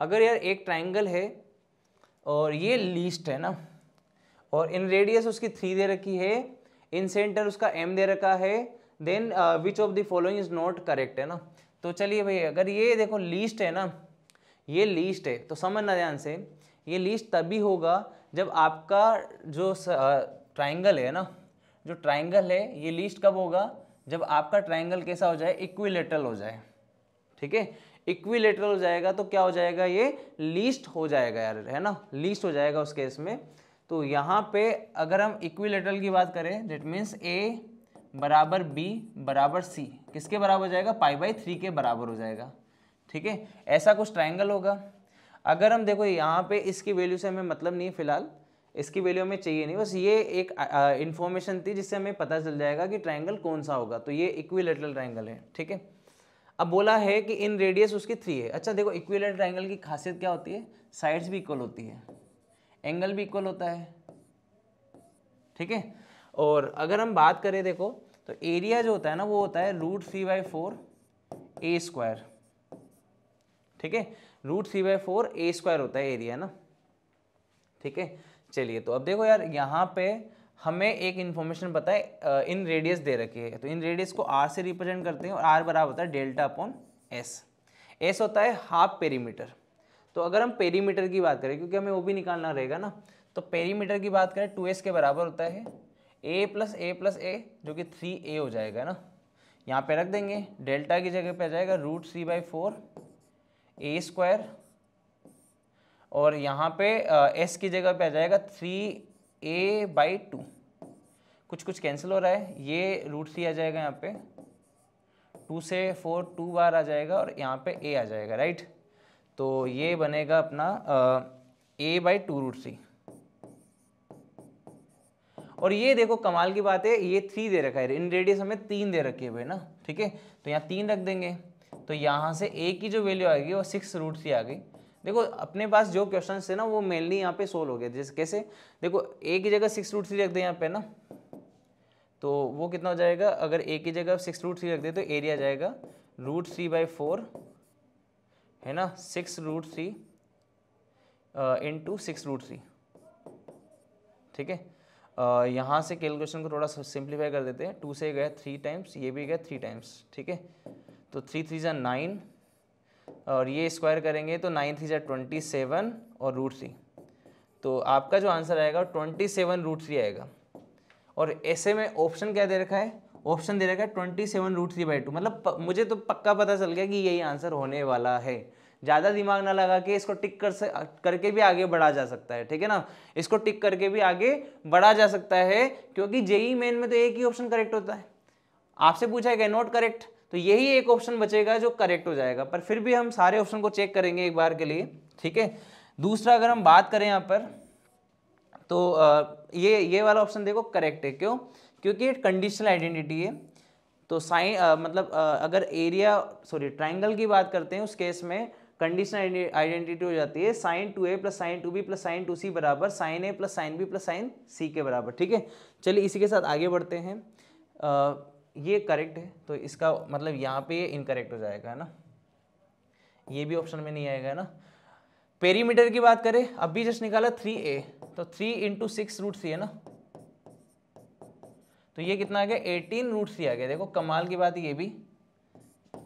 अगर यार एक ट्राइंगल है और ये लीस्ट है ना और इन रेडियस उसकी थ्री दे रखी है इन सेंटर उसका एम दे रखा है then which of the following is not correct है ना तो चलिए भाई अगर ये देखो लीस्ट है ना ये लीस्ट है तो समझना ध्यान से ये लीस्ट तभी होगा जब आपका जो ट्राइंगल uh, है ना जो ट्राइंगल है ये लीस्ट कब होगा जब आपका ट्राइंगल कैसा हो जाए इक्विलेटरल हो जाए ठीक है इक्विलेटरल हो जाएगा तो क्या हो जाएगा ये लीस्ट हो जाएगा यार है ना लीस्ट हो जाएगा उस केस में तो यहाँ पे अगर हम इक्विलेटरल की बात करें दैट मीन्स ए बराबर बी बराबर सी किसके बराबर हो जाएगा पाई बाई थ्री के बराबर हो जाएगा ठीक है ऐसा कुछ ट्राइंगल होगा अगर हम देखो यहाँ पे इसकी वैल्यू से हमें मतलब नहीं है फिलहाल इसकी वैल्यू हमें चाहिए नहीं बस ये एक इन्फॉर्मेशन थी जिससे हमें पता चल जाएगा कि ट्राइंगल कौन सा होगा तो ये इक्विलेटरल ट्राइंगल है ठीक है अब बोला है कि इन रेडियस उसकी थ्री है अच्छा देखो इक्विलेटरल ट्राइंगल की खासियत क्या होती है साइड्स भी इक्वल होती है एंगल भी इक्वल होता है ठीक है और अगर हम बात करें देखो तो एरिया जो होता है ना वो होता है root three by four a square ठीक है root three by four a square होता है एरिया ना ठीक है चलिए तो अब देखो यार यहाँ पे हमें एक इन्फॉर्मेशन पता है इन रेडियस दे रखी है तो इन रेडियस को आर से रिप्रेजेंट करते हैं और आर बराबर होता है डेल्टा अपॉन एस एस होता है हाफ पेरीमीटर तो अगर हम पेरीमीटर की बात करें क्योंकि हमें वो भी निकालना रहेगा ना तो पेरीमीटर की बात करें टू एस के बराबर होता है ए प्लस ए प्लस ए जो कि थ्री ए हो जाएगा ना यहाँ पे रख देंगे डेल्टा की जगह पे आ जाएगा root three by four a square और यहाँ पे एस की जगह पे आ जाएगा थ्री ए बाई टू कुछ कुछ कैंसिल हो रहा है ये रूट थ्री आ जाएगा यहाँ पे टू से फोर टू बार आ जाएगा और यहाँ पे ए आ जाएगा राइट तो ये बनेगा अपना a by two root three और ये देखो कमाल की बात है ये थ्री दे रखा है इन रेडियस हमें तीन दे रखे हुए ना ठीक है तो यहाँ तीन रख देंगे तो यहाँ से ए की जो वैल्यू आएगी वो सिक्स रूट थ्री आ गई देखो अपने पास जो क्वेश्चन थे ना वो मेनली यहाँ पे सोल्व हो गए जैसे कैसे देखो ए की जगह सिक्स रूट थ्री रख दे यहाँ पे ना तो वो कितना हो जाएगा अगर ए की जगह सिक्स रूट थ्री रख दे तो एरिया जाएगा रूट थ्री बाई फोर है ना six root three into six root three ठीक है यहाँ से कैलकुलेशन को थोड़ा सिंप्लीफाई कर देते हैं टू से गए थ्री टाइम्स ये भी गए थ्री टाइम्स ठीक है तो थ्री थ्री ज़ा नाइन और ये स्क्वायर करेंगे तो नाइन थ्री जार ट्वेंटी सेवन और रूट थ्री तो आपका जो आंसर आएगा ट्वेंटी सेवन रूट थ्री आएगा और ऐसे में ऑप्शन क्या दे रखा है ऑप्शन दे रखा है twenty seven root three by two मतलब प, मुझे तो पक्का पता चल गया कि यही आंसर होने वाला है ज़्यादा दिमाग ना लगा के इसको टिक कर से करके भी आगे बढ़ा जा सकता है ठीक है ना इसको टिक करके भी आगे बढ़ा जा सकता है क्योंकि जेई मेन में तो एक ही ऑप्शन करेक्ट होता है आपसे पूछा है क्या नॉट करेक्ट तो यही एक ऑप्शन बचेगा जो करेक्ट हो जाएगा पर फिर भी हम सारे ऑप्शन को चेक करेंगे एक बार के लिए ठीक है दूसरा अगर हम बात करें यहाँ पर तो ये ये वाला ऑप्शन देखो करेक्ट है क्यों क्योंकि कंडीशनल आइडेंटिटी है तो साइन मतलब आ, अगर एरिया सॉरी ट्राइंगल की बात करते हैं उस केस में कंडीशनल आइडेंटिटी हो जाती है sin two A plus sin two B plus sin two C बराबर sin A plus sin B plus sign C के बराबर ठीक है चलिए इसी के साथ आगे बढ़ते हैं ये करेक्ट है तो इसका मतलब यहाँ पे ये इनकरेक्ट हो जाएगा है ना ये भी ऑप्शन में नहीं आएगा है ना पेरीमीटर की बात करें अभी जस्ट निकाला थ्री ए तो three into six root three है ना तो ये कितना आ गया एटीन रूट थ्री आ गया देखो कमाल की बात ये भी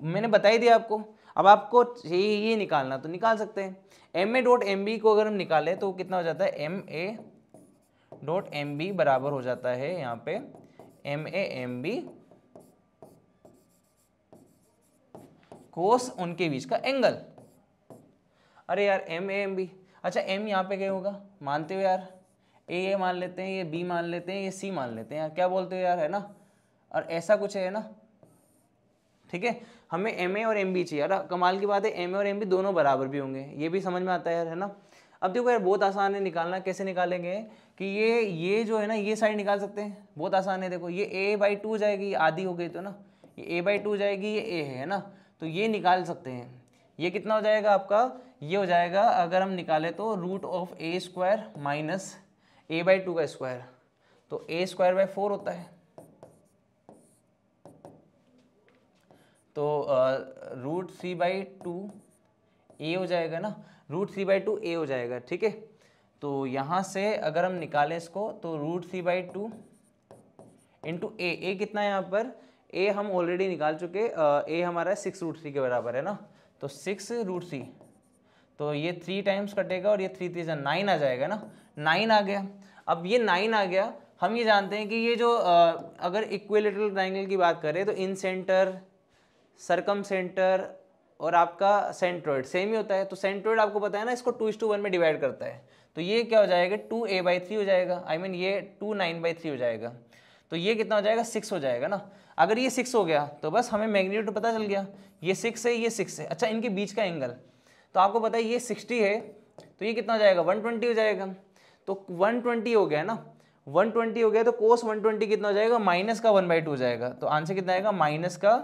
मैंने बता ही दिया आपको अब आपको ये ये निकालना तो निकाल सकते हैं M A dot M B को अगर हम निकालें तो कितना हो जाता है M A dot M B बराबर हो जाता है यहाँ पे M A M B cos उनके बीच का एंगल अरे यार एम ए एम बी अच्छा एम यहाँ पे क्या होगा मानते हो यार ए ए मान लेते हैं ये बी मान लेते हैं ये सी मान लेते हैं यार क्या बोलते हो यार है ना और ऐसा कुछ है ना ठीक है हमें एम ए और एम बी चाहिए यार कमाल की बात है एम ए और एम बी दोनों बराबर भी होंगे ये भी समझ में आता है यार है ना अब देखो यार बहुत आसान है निकालना कैसे निकालेंगे कि ये ये जो है ना ये साइड निकाल सकते हैं बहुत आसान है देखो ये ए बाई टू जाएगी आधी हो गई तो ना ये ए बाई टू जाएगी ये ए है ना तो ये निकाल सकते हैं ये कितना हो जाएगा आपका ये हो जाएगा अगर हम निकालें तो root of a square minus a by two का स्क्वायर तो ए स्क्वायर बाई फोर होता है तो root c by two a हो जाएगा ना root c by two a हो जाएगा ठीक है तो यहाँ से अगर हम निकालें इसको तो root c by two into a a कितना है यहाँ पर ए हम ऑलरेडी निकाल चुके ए हमारा सिक्स रूट थ्री के बराबर है ना तो सिक्स रूट थ्री तो ये थ्री टाइम्स कटेगा और ये थ्री थ्री से नाइन आ जाएगा ना नाइन आ गया अब ये नाइन आ गया हम ये जानते हैं कि ये जो आ, अगर इक्वेलिटल ट्राइंगल की बात करें तो इन सेंटर सरकम सेंटर और आपका सेंट्रोइड सेम ही होता है तो सेंट्रोइड आपको पता है ना इसको टू इस टू वन में डिवाइड करता है तो ये क्या हो जाएगा टू ए बाई थ्री हो जाएगा आई I मीन mean ये टू नाइन बाई थ्री हो जाएगा तो ये कितना हो जाएगा सिक्स हो जाएगा ना अगर ये सिक्स हो गया तो बस हमें मैग्नीट्यूड पता चल गया ये सिक्स है ये सिक्स है अच्छा इनके बीच का एंगल तो आपको पता है ये सिक्सटी है तो ये कितना हो जाएगा वन ट्वेंटी हो जाएगा तो वन ट्वेंटी हो गया ना वन ट्वेंटी हो गया तो कोस वन ट्वेंटी कितना हो जाएगा माइनस का वन बाई टू हो जाएगा तो आंसर कितना आएगा माइनस का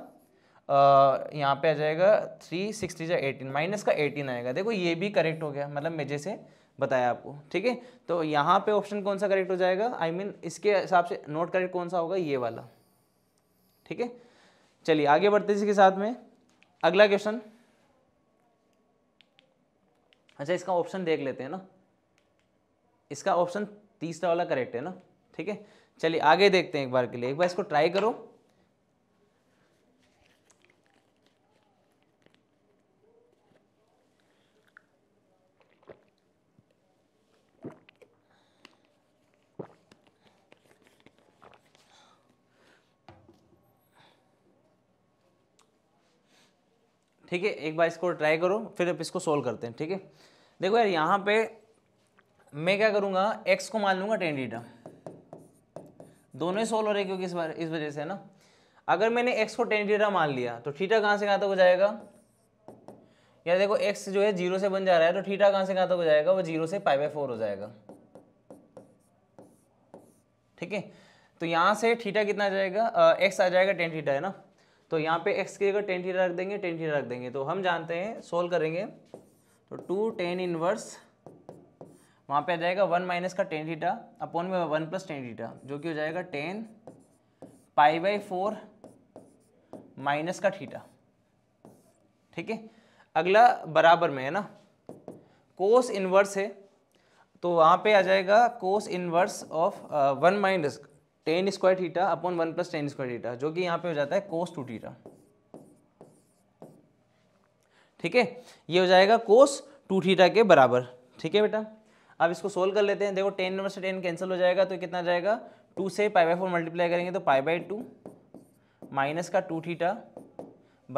यहाँ पे आ जाएगा थ्री सिक्सटी या एटीन माइनस का एटीन आएगा देखो ये भी करेक्ट हो गया मतलब मैं जैसे बताया आपको ठीक है तो यहाँ पे ऑप्शन कौन सा करेक्ट हो जाएगा आई I मीन mean, इसके हिसाब से नोट करेक्ट कौन सा होगा ये वाला ठीक है चलिए आगे बढ़ते इसके साथ में अगला क्वेश्चन अच्छा इसका ऑप्शन देख लेते हैं ना इसका ऑप्शन तीसरा वाला करेक्ट है ना ठीक है चलिए आगे देखते हैं एक बार के लिए एक बार इसको ट्राई करो ठीक है एक बार इसको ट्राई करो फिर आप इसको सोल्व करते हैं ठीक है देखो यार यहाँ पे मैं क्या करूँगा एक्स को मान लूँगा टेन डीटा दोनों ही सोल्व हो रहे हैं क्योंकि इस बार इस वजह से ना अगर मैंने एक्स को टेन डीटा मान लिया तो ठीटा कहाँ से कहाँ तक हो जाएगा यार देखो एक्स जो है जीरो से बन जा रहा है तो ठीटा कहाँ से कहाँ तक हो जाएगा वो जीरो से पाई बाई फोर हो जाएगा ठीक है तो यहाँ से ठीटा कितना आ जाएगा एक्स आ जाएगा टेन ठीटा है ना तो यहाँ पे x की जगह टेन थीटा रख देंगे टेन थीटा रख देंगे तो हम जानते हैं सोल्व करेंगे तो टू टेन इनवर्स वहाँ पे आ जाएगा वन माइनस का टेन थीटा अपॉन में वन प्लस टेन थीटा जो कि हो जाएगा tan pi by four minus का थीटा ठीक है अगला बराबर में है ना कोस इनवर्स है तो वहाँ पे आ जाएगा cos inverse of one minus tan square theta upon one plus tan square theta जो कि यहाँ पे हो जाता है कोस टू थीटा ठीक है ये हो जाएगा कोस टू थीटा के बराबर ठीक है बेटा अब इसको सोल्व कर लेते हैं देखो टेन नंबर से टेन कैंसिल हो जाएगा तो कितना जाएगा टू से पाई बाई फोर मल्टीप्लाई करेंगे तो पाई बाई टू माइनस का टू थीटा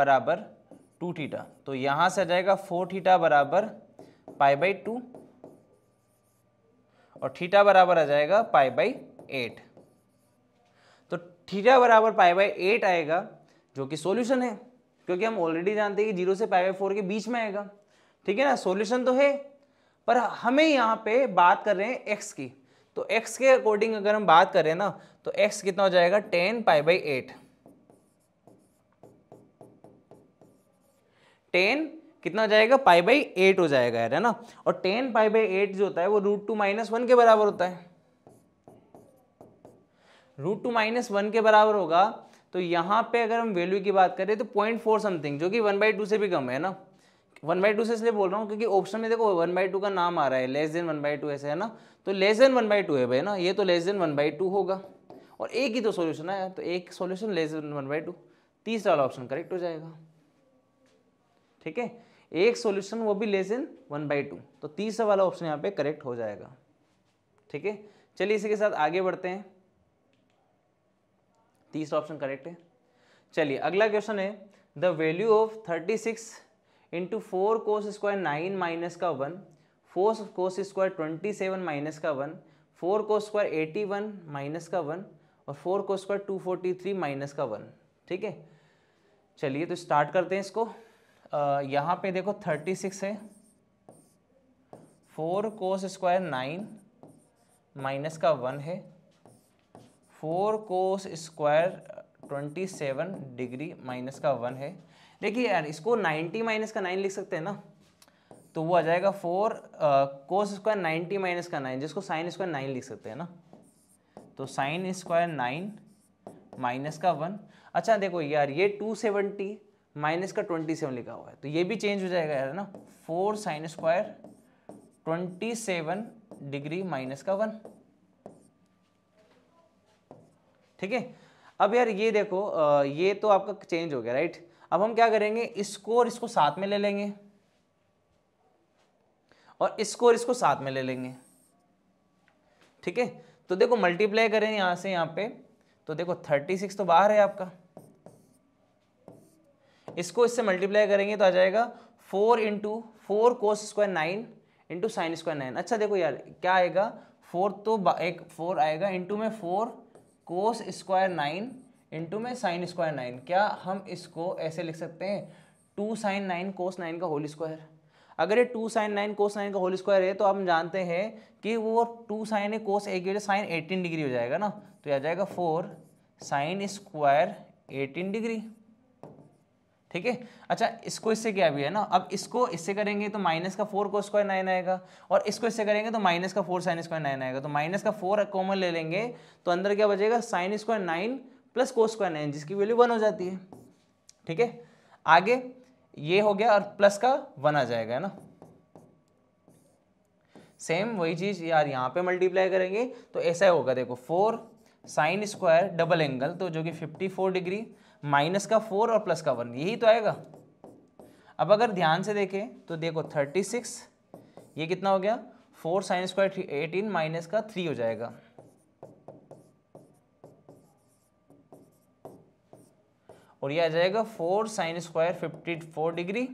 बराबर टू थीटा तो यहाँ से आ जाएगा फोर थीटा बराबर पाई बाई टू और थीटा बराबर आ जाएगा पाई बाई एट थीटा बराबर पाई बाई एट आएगा जो कि सॉल्यूशन है क्योंकि हम ऑलरेडी जानते हैं कि जीरो से पाई बाई फोर के बीच में आएगा ठीक है ना सॉल्यूशन तो है पर हमें यहाँ पे बात कर रहे हैं एक्स की तो एक्स के अकॉर्डिंग अगर हम बात करें ना तो एक्स कितना हो जाएगा tan pi by eight tan कितना हो जाएगा पाई बाई एट हो जाएगा यार है ना और टेन पाई बाई एट जो होता है वो रूट टू माइनस वन के बराबर होता है रूट टू माइनस वन के बराबर होगा तो यहाँ पे अगर हम वैल्यू की बात करें तो पॉइंट फोर समथिंग जो कि वन बाई टू से भी कम है ना वन बाई टू से इसलिए बोल रहा हूँ क्योंकि ऑप्शन में देखो वन बाई टू का नाम आ रहा है less than one by two ऐसे है ना तो less than one by two है भाई ना ये तो less than one by two होगा और एक ही तो सोल्यूशन है तो एक solution less than one by two तीसरा वाला ऑप्शन करेक्ट हो जाएगा ठीक है एक सोल्यूशन वो भी less than one by two तो तीसरा वाला ऑप्शन यहाँ पे करेक्ट हो जाएगा ठीक है चलिए इसी के साथ आगे बढ़ते हैं तीसरा ऑप्शन करेक्ट है चलिए अगला क्वेश्चन है the value of thirty six into four cos square nine minus का one four cos square twenty seven minus का one four cos square eighty one minus का वन और four cos square two forty three minus का one ठीक है चलिए तो start करते हैं इसको आ, यहाँ पे देखो थर्टी सिक्स है four cos square nine minus का वन है four cos square twenty seven degree minus का वन है देखिए यार इसको नाइन्टी माइनस का नाइन लिख सकते हैं ना तो वो आ जाएगा four cos square ninety minus का नाइन जिसको साइन स्क्वायर नाइन लिख सकते हैं ना तो साइन स्क्वायर नाइन माइनस का वन अच्छा देखो यार ये टू सेवेंटी माइनस का ट्वेंटी सेवन लिखा हुआ है तो ये भी चेंज हो जाएगा यार ना four sine square twenty seven degree minus का वन ठीक है अब यार ये देखो ये तो आपका चेंज हो गया राइट अब हम क्या करेंगे इसको और इसको साथ में ले लेंगे और इसको और इसको साथ में ले लेंगे ठीक है तो देखो मल्टीप्लाई करें यहां से यहां पे तो देखो थर्टी सिक्स तो बाहर है आपका इसको इससे मल्टीप्लाई करेंगे तो आ जाएगा four into four cos square nine into sine square nine अच्छा देखो यार क्या आएगा फोर तो एक फोर आएगा इंटू में four cos square nine into में साइन स्क्वायर नाइन क्या हम इसको ऐसे लिख सकते हैं two sine nine cos nine का होल स्क्वायर अगर ये two sine nine cos nine का होल स्क्वायर है तो हम जानते हैं कि वो two sine A cos A sine eighteen degree हो जाएगा ना तो आ जाएगा four sine square eighteen degree ठीक है अच्छा इसको इससे क्या भी है ना अब इसको इससे करेंगे तो माइनस का फोर को स्क्वायर नाइन आएगा और इसको इससे करेंगे तो माइनस का फोर साइन स्क्वायर नाइन आएगा तो माइनस का फोर कॉमन ले लेंगे तो अंदर क्या बचेगा sine square nine plus cos square nine जिसकी वैल्यू वन हो जाती है ठीक है आगे ये हो गया और प्लस का वन आ जाएगा है ना सेम वही चीज़ यार यहाँ पे मल्टीप्लाई करेंगे तो ऐसा होगा देखो four sine square double angle तो जो कि फिफ्टी फोर डिग्री माइनस का फोर और प्लस का वन यही तो आएगा अब अगर ध्यान से देखें तो देखो थर्टी सिक्स ये कितना हो गया four sine square eighteen minus का थ्री हो जाएगा और ये आ जाएगा four sine square fifty four degree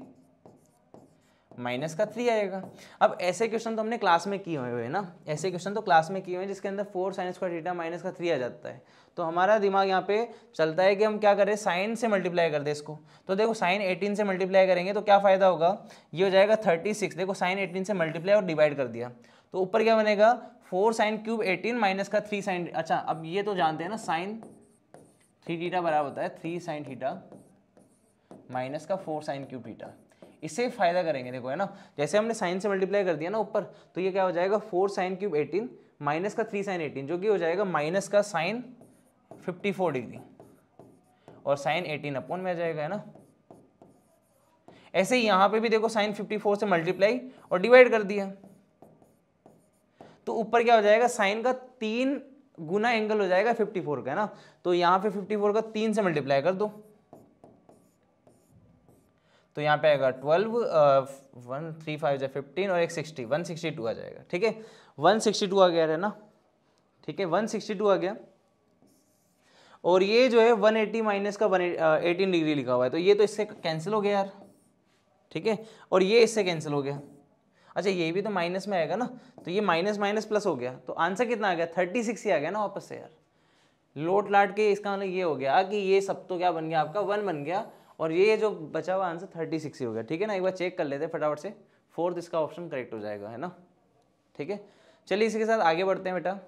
minus का थ्री आएगा अब ऐसे क्वेश्चन तो हमने क्लास में किए हुए हैं ना ऐसे क्वेश्चन तो क्लास में किए हुए हैं जिसके अंदर four sine square theta minus का थ्री आ जाता है तो हमारा दिमाग यहाँ पे चलता है कि हम क्या करें साइन से मल्टीप्लाई कर दे इसको तो देखो साइन 18 से मल्टीप्लाई करेंगे तो क्या फ़ायदा होगा ये हो जाएगा 36 देखो साइन 18 से मल्टीप्लाई और डिवाइड कर दिया तो ऊपर क्या बनेगा four sine cube eighteen minus का थ्री साइन अच्छा अब ये तो जानते हैं ना साइन थ्री थीटा बराबर होता है थ्री साइन थीटा माइनस का फोर साइन क्यूब थीटा इससे फ़ायदा करेंगे देखो है ना जैसे हमने साइन से मल्टीप्लाई कर दिया ना ऊपर तो ये क्या हो जाएगा four sine cube eighteen minus का थ्री साइन एटीन जो कि हो जाएगा माइनस का साइन 54 डिग्री और साइन 18 अपॉन में आ जाएगा है ना ऐसे ही यहाँ पे भी देखो साइन 54 से मल्टीप्लाई और डिवाइड कर दिया तो ऊपर क्या हो जाएगा साइन का तीन गुना एंगल हो जाएगा 54 का है ना तो यहां पे 54 का तीन से मल्टीप्लाई कर दो तो यहां पे आएगा ट्वेल्व वन थ्री फाइव जो फिफ्टीन और एक सिक्सटी वन सिक्सटी टू आ जाएगा ठीक है वन सिक्सटी टू आ गया है ना ठीक है वन सिक्सटी टू आ गया और ये जो है वन एट्टी माइनस का वन एटीन डिग्री लिखा हुआ है तो ये तो इससे कैंसिल हो गया यार ठीक है और ये इससे कैंसिल हो गया अच्छा ये भी तो माइनस में आएगा ना तो ये माइनस माइनस प्लस हो गया तो आंसर कितना आ गया थर्टी सिक्स ही आ गया ना वापस से यार लोट लाट के इसका मतलब ये हो गया कि ये सब तो क्या बन गया आपका वन बन गया और ये जो बचा हुआ आंसर थर्टी सिक्स ही हो गया ठीक है ना एक बार चेक कर लेते हैं फटाफट से फोर्थ इसका ऑप्शन करेक्ट हो जाएगा है ना ठीक है चलिए इसी के साथ आगे बढ़ते हैं बेटा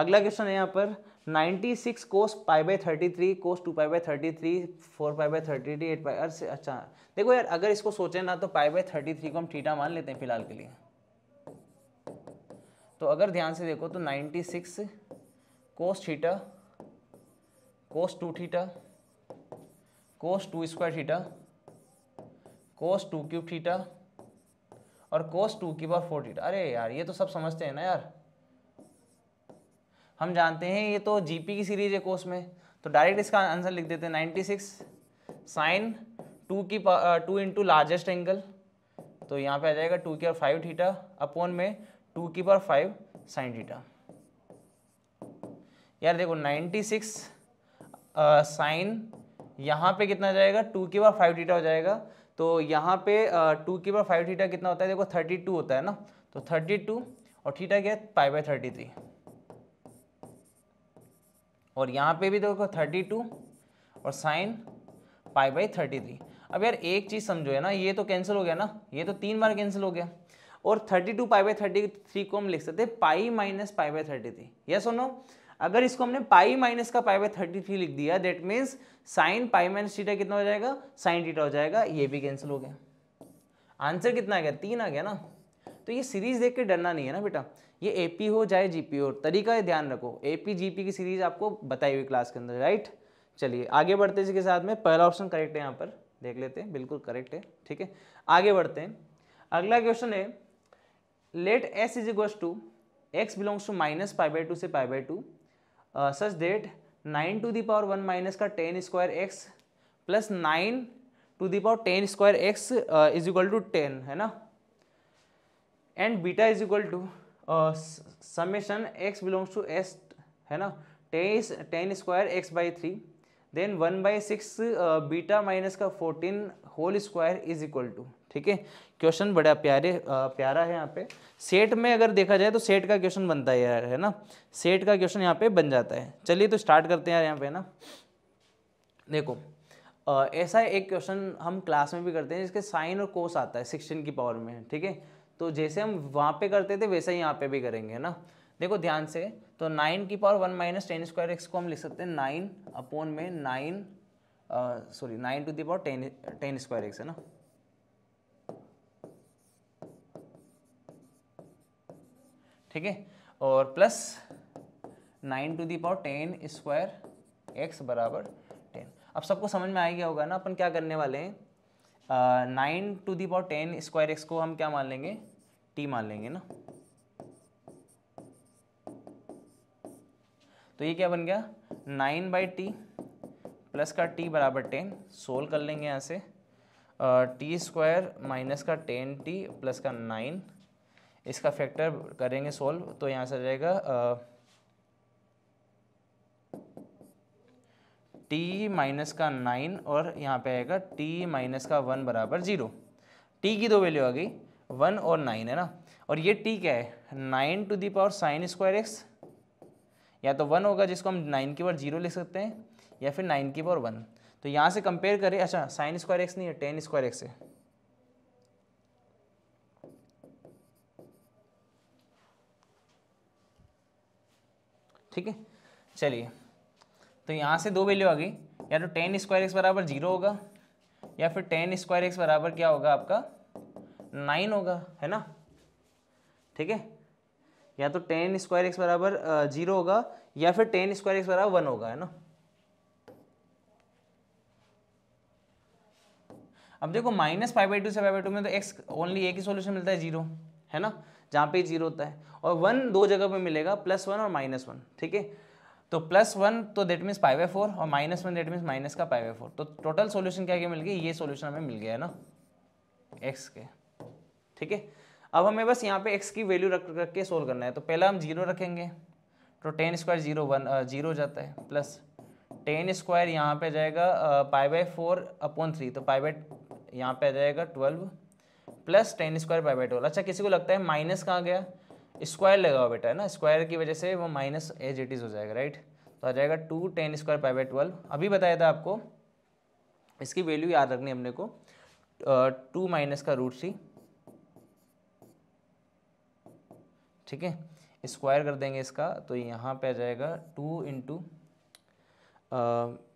अगला क्वेश्चन है यहाँ पर ninety six cos pi by thirty three cos two pi by thirty three four pi by thirty three eight pi अरे अच्छा देखो यार अगर इसको सोचें ना तो पाई बाई थर्टी थ्री को हम थीटा मान लेते हैं फिलहाल के लिए तो अगर ध्यान से देखो तो ninety six cos theta cos two theta cos two square theta cos two cube theta और कोस टू की बार फोर थीटा अरे यार ये तो सब समझते हैं ना यार हम जानते हैं ये तो जीपी की सीरीज है कोर्स में तो डायरेक्ट इसका आंसर लिख देते हैं नाइन्टी सिक्स साइन टू की टू इंटू लार्जेस्ट एंगल तो यहाँ पे आ जाएगा टू की और फाइव थीटा अपोन में टू की पर फाइव साइन थीटा यार देखो नाइन्टी सिक्स साइन यहाँ पे कितना जाएगा टू की पर फाइव थीटा हो जाएगा तो यहाँ पे टू की पर फाइव थीटा कितना होता है देखो थर्टी टू होता है ना तो थर्टी टू और थीटा क्या है पाई बाई थर्टी थ्री और यहाँ पे भी देखो थर्टी टू और sine pi by thirty three अब यार एक चीज़ समझो है ना ये तो कैंसिल हो गया ना ये तो तीन बार कैंसिल हो गया और thirty two pi by thirty three को हम लिख सकते हैं pi minus pi by thirty three ये सुनो अगर इसको हमने पाई माइनस का पाई बाई थर्टी थ्री लिख दिया that means sine pi minus theta कितना हो जाएगा साइन टीटा हो जाएगा ये भी कैंसिल हो गया आंसर कितना आ गया तीन आ गया ना तो ये सीरीज देख के डरना नहीं है ना बेटा ये ए हो चाहे जी हो तरीका ध्यान रखो ए पी की सीरीज आपको बताई हुई क्लास के अंदर राइट चलिए आगे बढ़ते इसके साथ में पहला ऑप्शन करेक्ट है यहाँ पर देख लेते हैं बिल्कुल करेक्ट है ठीक है आगे बढ़ते हैं अगला क्वेश्चन है let S is equals to x belongs to minus pi by two से pi by two such that nine to the power one minus का tan square x plus nine to the power tan square x is equal to ten है ना and beta is equal to summation x belongs to S है ना tan tan square x by three then one by six beta minus का fourteen whole square is equal to ठीक है question बड़ा प्यारे आ, प्यारा है यहाँ पे सेट में अगर देखा जाए तो सेट का क्वेश्चन बनता है यार है ना सेट का क्वेश्चन यहाँ पे बन जाता है चलिए तो स्टार्ट करते हैं यार यहाँ पे है ना देखो ऐसा एक क्वेश्चन हम क्लास में भी करते हैं जिसके साइन और कोस आता है सिक्सटीन की पावर में ठीक है तो जैसे हम वहाँ पे करते थे वैसे ही यहाँ पे भी करेंगे ना देखो ध्यान से तो नाइन की power one minus tan square x को हम लिख सकते हैं नाइन अपोन में nine sorry nine to the power tan tan square x है ना ठीक है और plus nine to the power tan square x बराबर टेन अब सबको समझ में आ गया होगा ना अपन क्या करने वाले हैं nine to the power tan square x को हम क्या मान लेंगे टी मान लेंगे ना तो ये क्या बन गया नाइन बाई टी प्लस का टी बराबर टेन सोल्व कर लेंगे यहाँ से टी स्क्वायर माइनस का टेन टी प्लस का नाइन इसका फैक्टर करेंगे सोल्व तो यहाँ से रहेगा टी माइनस का नाइन और यहाँ पे आएगा टी माइनस का वन बराबर जीरो टी की दो वैल्यू आ गई वन और नाइन है ना और ये टी क्या है nine to the power sine square x या तो वन होगा जिसको हम नाइन की पावर जीरो लिख सकते हैं या फिर नाइन की पावर वन तो यहाँ से कंपेयर करें अच्छा साइन स्क्वायर एक्स नहीं है टेन स्क्वायर एक्स है ठीक है चलिए तो यहाँ से दो वैल्यू आ गई या तो टेन स्क्वायर एक्स बराबर जीरो होगा या फिर टेन स्क्वायर एक्स बराबर क्या होगा आपका नाइन होगा है ना ठीक है या तो टेन स्क्वायर एक्स बराबर जीरो होगा या फिर टेन स्क्वायर एक्स बराबर वन होगा है ना अब देखो माइनस फाइव बाई टू से फाइव बाई टू में तो एक्स ओनली एक ही सोल्यूशन मिलता है जीरो है ना जहाँ पे जीरो होता है और वन दो जगह पे मिलेगा प्लस वन और माइनस वन ठीक है तो प्लस वन तो that means five by four और minus one that means minus का फाइव बाई फोर तो टोटल सोल्यूशन क्या क्या मिल गया ये सोल्यूशन हमें मिल गया है ना एक्स के ठीक है अब हमें बस यहाँ पे x की वैल्यू रख रख के सोल्व करना है तो पहला हम जीरो रखेंगे तो tan square zero one zero जाता है प्लस टेन स्क्वायर यहाँ पे जाएगा pi by four upon three तो पाई बाई यहाँ पे आ जाएगा twelve plus tan square pi by twelve अच्छा किसी को लगता है माइनस कहाँ गया स्क्वायर लगा हुआ बेटा है ना स्क्वायर की वजह से वो माइनस एज इट इज़ हो जाएगा राइट तो आ जाएगा two tan square pi by twelve अभी बताया था आपको इसकी वैल्यू याद रखनी हमने को टू माइनस का रूट थ्री ठीक है स्क्वायर कर देंगे इसका तो यहाँ पे आ जाएगा टू इंटू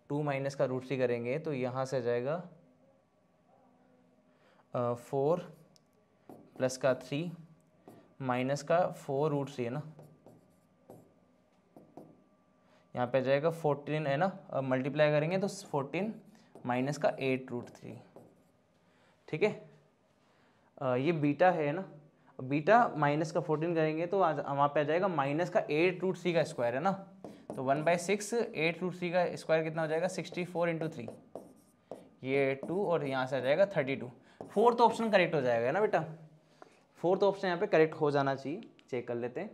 टू माइनस का रूट थ्री करेंगे तो यहाँ से आ जाएगा फोर प्लस का थ्री माइनस का फोर रूट थ्री है ना यहाँ पे आ जाएगा फोर्टीन है ना मल्टीप्लाई करेंगे तो फोर्टीन माइनस का एट रूट थ्री ठीक है ये बीटा है ना बीटा माइनस का फोर्टीन करेंगे तो वहाँ पे आ जाएगा माइनस का एट रूट सी का स्क्वायर है ना तो one by six eight root C का स्क्वायर कितना हो जाएगा सिक्सटी फोर इंटू थ्री ये टू और यहाँ से आ जाएगा thirty two fourth option correct हो जाएगा ना बेटा फोर्थ ऑप्शन यहाँ पे करेक्ट हो जाना चाहिए चेक कर लेते हैं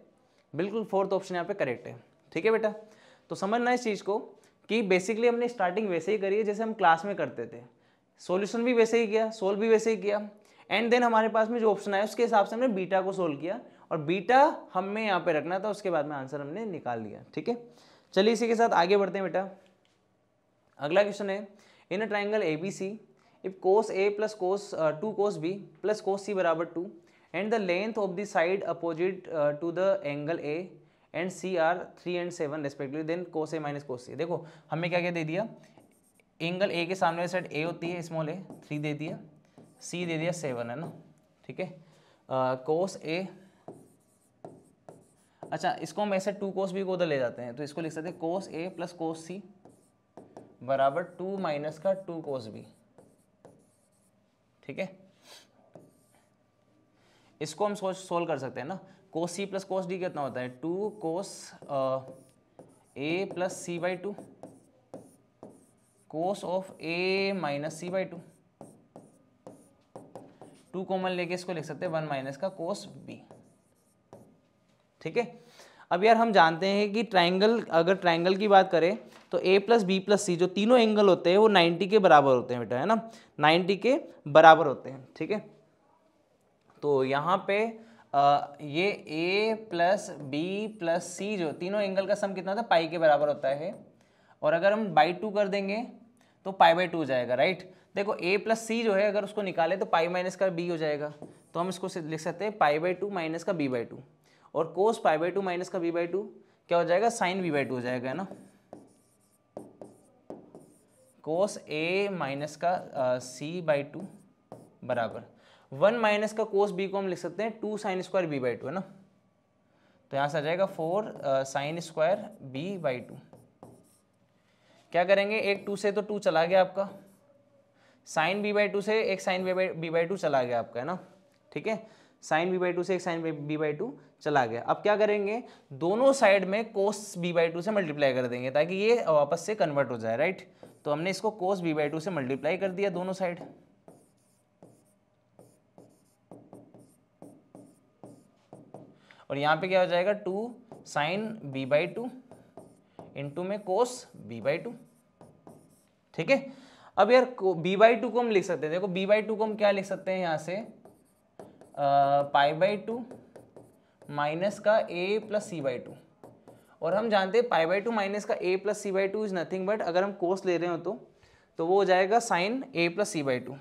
बिल्कुल फोर्थ ऑप्शन यहाँ पे करेक्ट है ठीक है बेटा तो समझना इस चीज़ को कि बेसिकली हमने स्टार्टिंग वैसे ही करी है जैसे हम क्लास में करते थे सोल्यूशन भी वैसे ही किया सोल्व भी वैसे ही किया एंड देन हमारे पास में जो ऑप्शन आया उसके हिसाब से हमने बीटा को सोल्व किया और बीटा हमें यहाँ पे रखना था उसके बाद में आंसर हमने निकाल लिया ठीक है चलिए इसी के साथ आगे बढ़ते हैं बेटा अगला क्वेश्चन है in a triangle A B C if cos A plus cos two cos B plus cos C बराबर two and the length of the side opposite to the angle A and C are three and seven respectively then cos A minus cos C देखो हमें क्या क्या दे दिया angle A के सामने side ए होती है स्मॉल ए थ्री दे दिया सी दे दिया सेवन है ना ठीक है कोस ए अच्छा इसको हम ऐसे टू कोस बी को उधर ले जाते हैं तो इसको लिख सकते हैं कोस ए प्लस कोस सी बराबर टू माइनस का टू कोस बी ठीक है इसको हम सोच सोल्व कर सकते हैं ना कोस सी प्लस कोस डी कितना होता है two cos A plus C by two cos of A minus C by two two common लेके इसको लिख सकते हैं वन माइनस का कोस बी ठीक है अब यार हम जानते हैं कि ट्राइंगल अगर ट्राइंगल की बात करें तो A plus B plus C जो तीनों एंगल होते हैं वो 90 के बराबर होते हैं बेटा है ना 90 के बराबर होते हैं ठीक है तो यहाँ पे आ, ये A plus B plus C जो तीनों एंगल का सम कितना होता है पाई के बराबर होता है और अगर हम बाई टू कर देंगे तो पाई बाई टू हो जाएगा राइट देखो ए प्लस सी जो है अगर उसको निकाले तो पाई माइनस का बी हो जाएगा तो हम इसको लिख सकते हैं पाई बाई टू माइनस का बी बाई टू और cos pi by two minus का बी बाई टू क्या हो जाएगा साइन बी बाई टू हो जाएगा है ना कोस ए माइनस का सी बाई टू बराबर वन माइनस का कोस बी को हम लिख सकते हैं two sine square B by two है ना तो यहाँ से आ जाएगा four sine square B by two क्या करेंगे एक टू से तो टू चला गया आपका साइन बी बाई टू से एक sine B by B by two चला गया आपका है ना ठीक है साइन बी बाई टू से एक साइन बी बाई टू चला गया अब क्या करेंगे दोनों साइड में कोस बी बाई टू से मल्टीप्लाई कर देंगे ताकि ये वापस से कन्वर्ट हो जाए राइट तो हमने इसको कोस बी बाई टू से मल्टीप्लाई कर दिया दोनों साइड और यहां पे क्या हो जाएगा two sine B by two into में कोस बी बाई टू ठीक है अब यार बी बाई टू को हम लिख सकते हैं देखो बी बाई टू को हम क्या लिख सकते हैं यहाँ से पाई बाई टू माइनस का A plus C by two और हम जानते हैं पाई बाई टू माइनस का A plus C by two is nothing but अगर हम कोर्स ले रहे हो तो तो वो हो जाएगा sine A plus C by two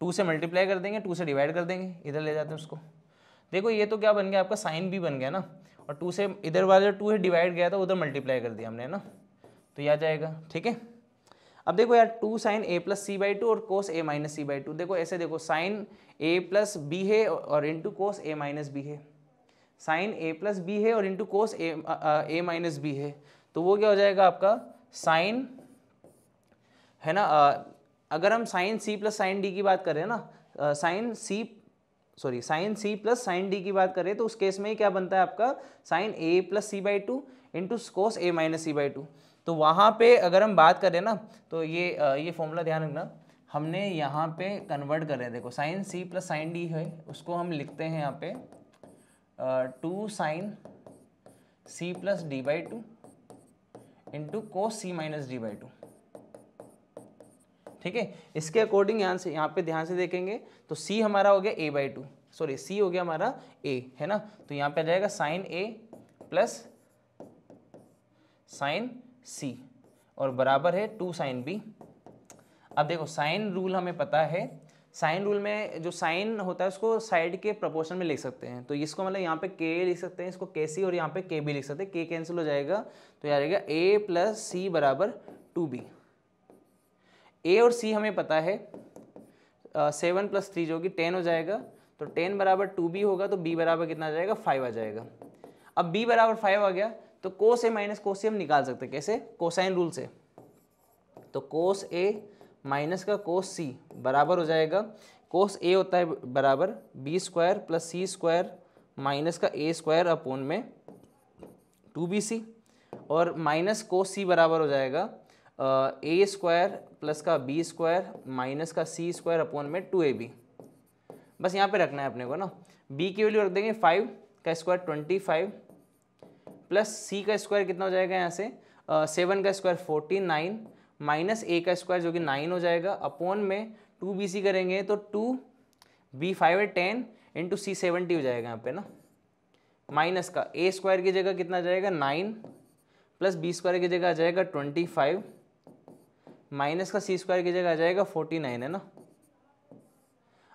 two से मल्टीप्लाई कर देंगे टू से डिवाइड कर देंगे इधर ले जाते हैं उसको देखो ये तो क्या बन गया आपका साइन भी बन गया ना और टू से इधर वाला जो टू है डिवाइड गया था उधर मल्टीप्लाई कर दिया हमने ना तो यह आ जाएगा ठीक है अब देखो यार two sine A plus C by two और cos A minus C by two देखो ऐसे देखो साइन ए प्लस बी है और into cos A minus B है साइन ए प्लस बी है और into cos A minus B है तो वो क्या हो जाएगा आपका साइन है ना आ, अगर हम sine C plus sine D की बात करें ना sine C sorry sine C plus sine D की बात करें तो उस केस में ही क्या बनता है आपका sine A plus C by two into cos A minus C by two तो वहाँ पे अगर हम बात करें ना तो ये ये फॉर्मूला ध्यान रखना हमने यहाँ पे कन्वर्ट करें देखो sine C plus sine D है उसको हम लिखते हैं यहाँ पे two sine C plus D by two into cos C minus D by two ठीक है इसके अकॉर्डिंग यहाँ से यहाँ पे ध्यान से देखेंगे तो सी हमारा हो गया A by two sorry C हो गया हमारा ए है ना तो यहाँ पे आ जाएगा sine A plus sign C और बराबर है टू साइन बी अब देखो साइन रूल हमें पता है साइन रूल में जो साइन होता है उसको साइड के प्रपोर्शन में लिख सकते हैं तो इसको मतलब यहाँ पे के लिख सकते हैं इसको के सी और यहाँ पे के भी लिख सकते हैं के कैंसिल हो जाएगा तो यहाँ आएगा ए प्लस सी बराबर टू बी ए और सी हमें पता है सेवन प्लस थ्री जो कि टेन हो जाएगा तो टेन बराबर टू बी होगा तो बी बराबर कितना आ जाएगा फाइव आ जाएगा अब बी बराबर फाइव आ गया तो कोस ए माइनस कोस सी हम निकाल सकते हैं कैसे कोसाइन रूल से तो कोस ए माइनस का कोस सी बराबर हो जाएगा कोस ए होता है बराबर B square plus C square minus का ए स्क्वायर अपोन में टू बी सी और माइनस कोस सी बराबर हो जाएगा ए स्क्वायर प्लस का बी स्क्वायर माइनस का सी स्क्वायर अपॉन में टू ए बी बस यहाँ पे रखना है अपने को ना बी की वैल्यू रख देंगे फाइव का square twenty five plus C का स्क्वायर कितना हो जाएगा यहाँ से सेवन uh, का square forty nine minus A का स्क्वायर जो कि नाइन हो जाएगा अपॉन में टू बी सी करेंगे तो टू बी फाइव है टेन इंटू सी सेवेंटी हो जाएगा यहाँ पे ना माइनस का ए स्क्वायर की जगह कितना जाएगा नाइन प्लस बी स्क्वायर की जगह आ जाएगा ट्वेंटी फाइव माइनस का सी स्क्वायर की जगह आ जाएगा फोर्टी नाइन है ना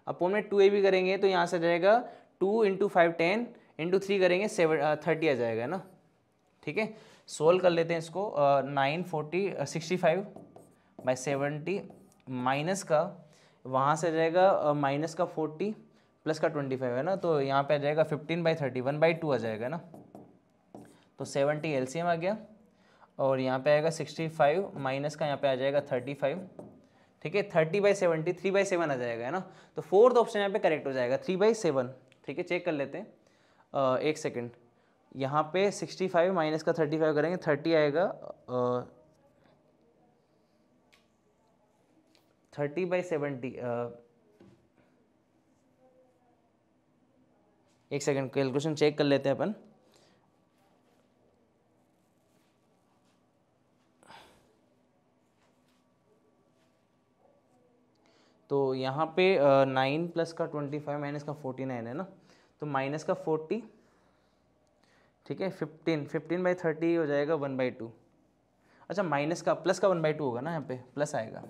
अपोन में टू ए भी करेंगे तो यहाँ से आ जाएगा two into five ten into three करेंगे सेवन थर्टी uh, आ जाएगा ना ठीक है सोल्व कर लेते हैं इसको nine forty sixty five by seventy minus का वहाँ से जाएगा माइनस uh, का फोर्टी प्लस का ट्वेंटी फाइव है ना तो यहाँ पे आ जाएगा fifteen by thirty one by two आ जाएगा ना तो सेवेंटी एलसीएम आ गया और यहाँ पे आएगा सिक्सटी फाइव माइनस का यहाँ पे आ जाएगा थर्टी फाइव ठीक है thirty by seventy three by seven आ जाएगा है ना तो फोर्थ ऑप्शन यहाँ पे करेक्ट हो जाएगा थ्री बाई सेवन ठीक है चेक कर लेते हैं एक सेकेंड यहाँ पे सिक्सटी फाइव माइनस का थर्टी फाइव करेंगे थर्टी आएगा थर्टी बाई सेवेंटी एक सेकेंड कैलकुलेशन चेक कर लेते हैं अपन तो यहाँ पे नाइन प्लस का ट्वेंटी फाइव माइनस का फोर्टी नाइन है ना तो माइनस का फोर्टी ठीक है फिफ्टीन फिफ्टीन बाई थर्टी हो जाएगा वन बाई टू अच्छा माइनस का प्लस का वन बाई टू होगा ना यहाँ पे प्लस आएगा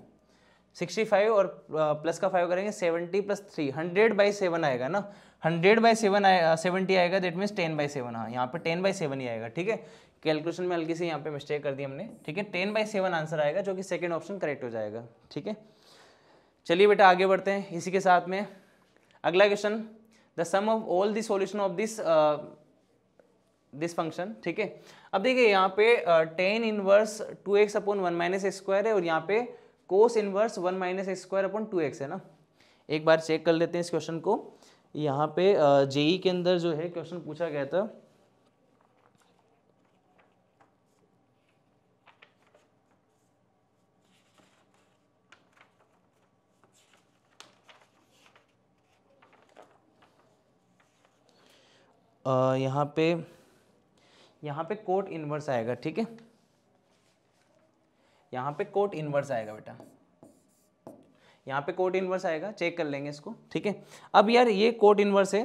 सिक्सटी फाइव और प्लस का फाइव करेंगे seventy plus three hundred by seven आएगा ना हंड्रेड बाई सेवन आएगा सेवेंटी आएगा that means ten by seven हाँ यहाँ पर टेन बाई सेवन ही आएगा ठीक है कैलकुलेशन में हल्की सी यहाँ पे मिस्टेक कर दी हमने ठीक है टेन बाई सेवन आंसर आएगा जो कि सेकेंड ऑप्शन करेक्ट हो जाएगा ठीक है चलिए बेटा आगे बढ़ते हैं इसी के साथ में अगला question the sum of all the solution of this this function ठीक है अब देखिए यहाँ पे tan inverse two x upon one minus square है और यहाँ पे cos inverse one minus square upon two x है ना एक बार चेक कर लेते हैं इस क्वेश्चन को यहाँ पे जेई uh, e के अंदर जो है क्वेश्चन पूछा गया था यहाँ पे यहाँ पे कोट इन्वर्स आएगा ठीक है यहाँ पे कोट इन्वर्स आएगा बेटा यहाँ पे कोट इन्वर्स आएगा चेक कर लेंगे इसको ठीक है अब यार ये कोट इन्वर्स है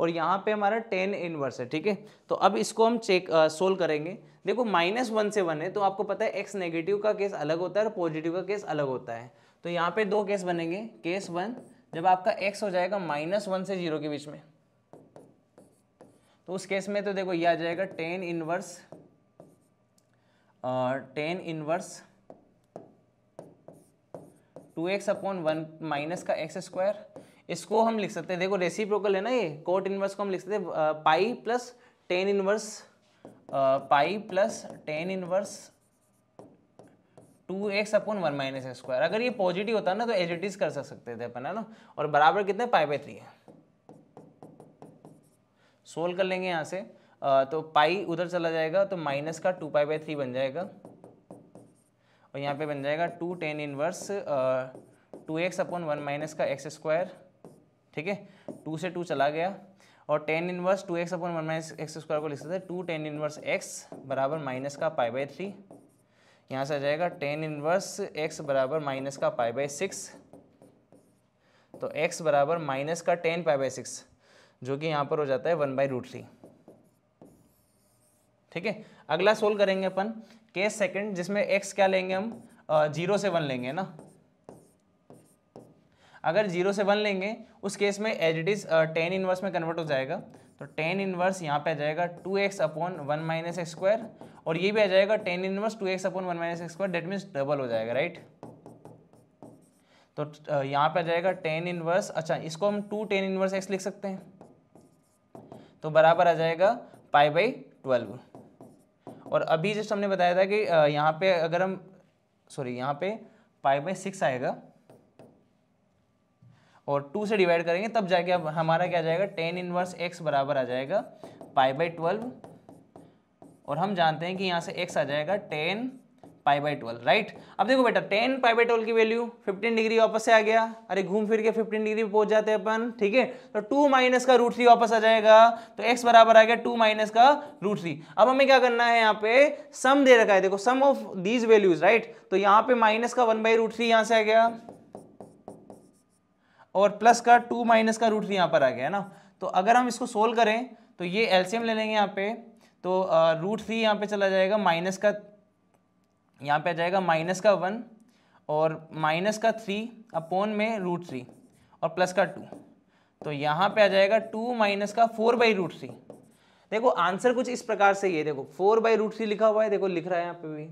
और यहाँ पे हमारा टेन इन्वर्स है ठीक है तो अब इसको हम चेक सोल्व करेंगे देखो माइनस वन से वन है तो आपको पता है एक्स नेगेटिव का केस अलग होता है और पॉजिटिव का केस अलग होता है तो यहाँ पे दो केस बनेंगे केस वन जब आपका एक्स हो जाएगा माइनस वन से जीरो के बीच में तो उस केस में तो देखो ये आ जाएगा tan inverse tan inverse two x upon one minus का एक्स स्क्वायर इसको हम लिख सकते हैं देखो रेसी है ना ये कोट इनवर्स को हम लिख सकते हैं pi plus tan inverse pi plus tan inverse two x upon one minus x square अगर ये पॉजिटिव होता ना तो एज इट इज कर सकते थे अपन है ना और बराबर कितने पाई बाई थ्री है सोल्व कर लेंगे यहाँ से तो पाई उधर चला जाएगा तो माइनस का टू पाई बाई थ्री बन जाएगा और यहाँ पे बन जाएगा two tan inverse two x upon one minus का एक्स स्क्वायर ठीक है टू से टू चला गया और tan inverse two x upon one minus x square को लिखते थे टू टेन इनवर्स एक्स बराबर माइनस का पाई बाई थ्री यहाँ से आ जाएगा टेन इनवर्स एक्स बराबर माइनस का पाई बाई सिक्स तो एक्स बराबर माइनस का टेन पाई बाई सिक्स जो कि यहाँ पर हो जाता है वन बाई रूट थ्री ठीक है अगला सोल्व करेंगे अपन केस सेकंड जिसमें एक्स क्या लेंगे हम जीरो से वन लेंगे ना अगर जीरो से वन लेंगे उस केस में as it is tan inverse में कन्वर्ट हो जाएगा तो टेन इनवर्स यहाँ पे आ जाएगा two x upon one minus x square और ये भी आ जाएगा tan inverse two x upon one minus x square that means double हो जाएगा राइट तो यहाँ पे आ जाएगा टेन इनवर्स अच्छा इसको हम टू टेन इनवर्स एक्स लिख सकते हैं तो बराबर आ जाएगा पाई बाई ट्वेल्व और अभी जस्ट हमने बताया था कि यहाँ पे अगर हम सॉरी यहाँ पे पाई बाई सिक्स आएगा और टू से डिवाइड करेंगे तब जाके अब हमारा क्या जाएगा टेन इनवर्स एक्स बराबर आ जाएगा पाई बाई ट्वेल्व और हम जानते हैं कि यहाँ से एक्स आ जाएगा tan pi by twelve right अब देखो बेटा टेन पाई बाई ट्वेल्व की वैल्यू फिफ्टीन डिग्री वापस से आ गया अरे घूम फिर के फिफ्टीन डिग्री पहुंच जाते हैं अपन ठीक है तो टू माइनस का रूट थ्री वापस आ जाएगा तो एक्स बराबर आ गया टू माइनस का रूट थ्री अब हमें क्या करना है यहाँ पे सम दे रखा है देखो sum of these values right तो यहाँ पे माइनस का वन बाई रूट थ्री यहाँ से आ गया और प्लस का टू माइनस का रूट थ्री यहाँ पर आ गया है ना तो अगर हम इसको सोल्व करें तो ये एल्सियम ले लेंगे यहाँ पे तो रूट थ्री यहाँ पे चला जाएगा माइनस का यहाँ पे आ जाएगा माइनस का वन और माइनस का थ्री अपोन में रूट थ्री और प्लस का टू तो यहाँ पे आ जाएगा टू माइनस का फोर बाई रूट थ्री देखो आंसर कुछ इस प्रकार से ये देखो फोर बाई रूट थ्री लिखा हुआ है देखो लिख रहा है यहाँ पे भी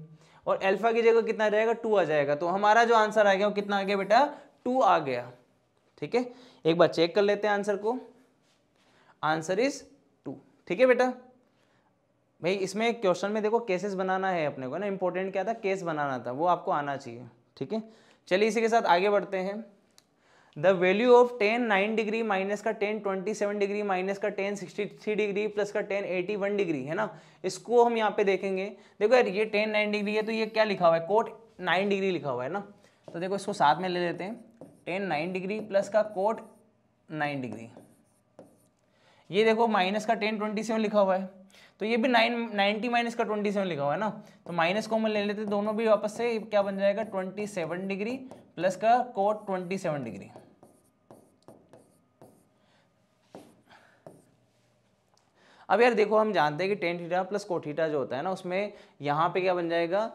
और अल्फा की जगह कितना जाएगा टू आ जाएगा तो हमारा जो आंसर आ गया वो कितना आ गया बेटा टू आ गया ठीक है एक बार चेक कर लेते हैं आंसर को आंसर इज टू ठीक है बेटा भाई इसमें क्वेश्चन में देखो केसेस बनाना है अपने को ना इंपॉर्टेंट क्या था केस बनाना था वो आपको आना चाहिए ठीक है चलिए इसी के साथ आगे बढ़ते हैं the value of tan nine degree minus का tan twenty seven degree minus का tan sixty three degree plus का टेन एटी वन डिग्री है ना इसको हम यहाँ पे देखेंगे देखो यार ये टेन नाइन डिग्री है तो ये क्या लिखा हुआ है कोट नाइन डिग्री लिखा हुआ है ना तो देखो इसको साथ में ले लेते हैं टेन नाइन डिग्री प्लस का कोट नाइन डिग्री ये देखो माइनस का टेन ट्वेंटी सेवन लिखा हुआ है तो ये भी नाइन नाइनटी माइनस का ट्वेंटी सेवन लिखा हुआ है ना तो माइनस कॉमन ले लेते दोनों भी वापस से क्या बन जाएगा ट्वेंटी सेवन डिग्री प्लस का कोट ट्वेंटी सेवन डिग्री अब यार देखो हम जानते हैं कि टेन थीटा प्लस कोठीटा जो होता है ना उसमें यहाँ पे क्या बन जाएगा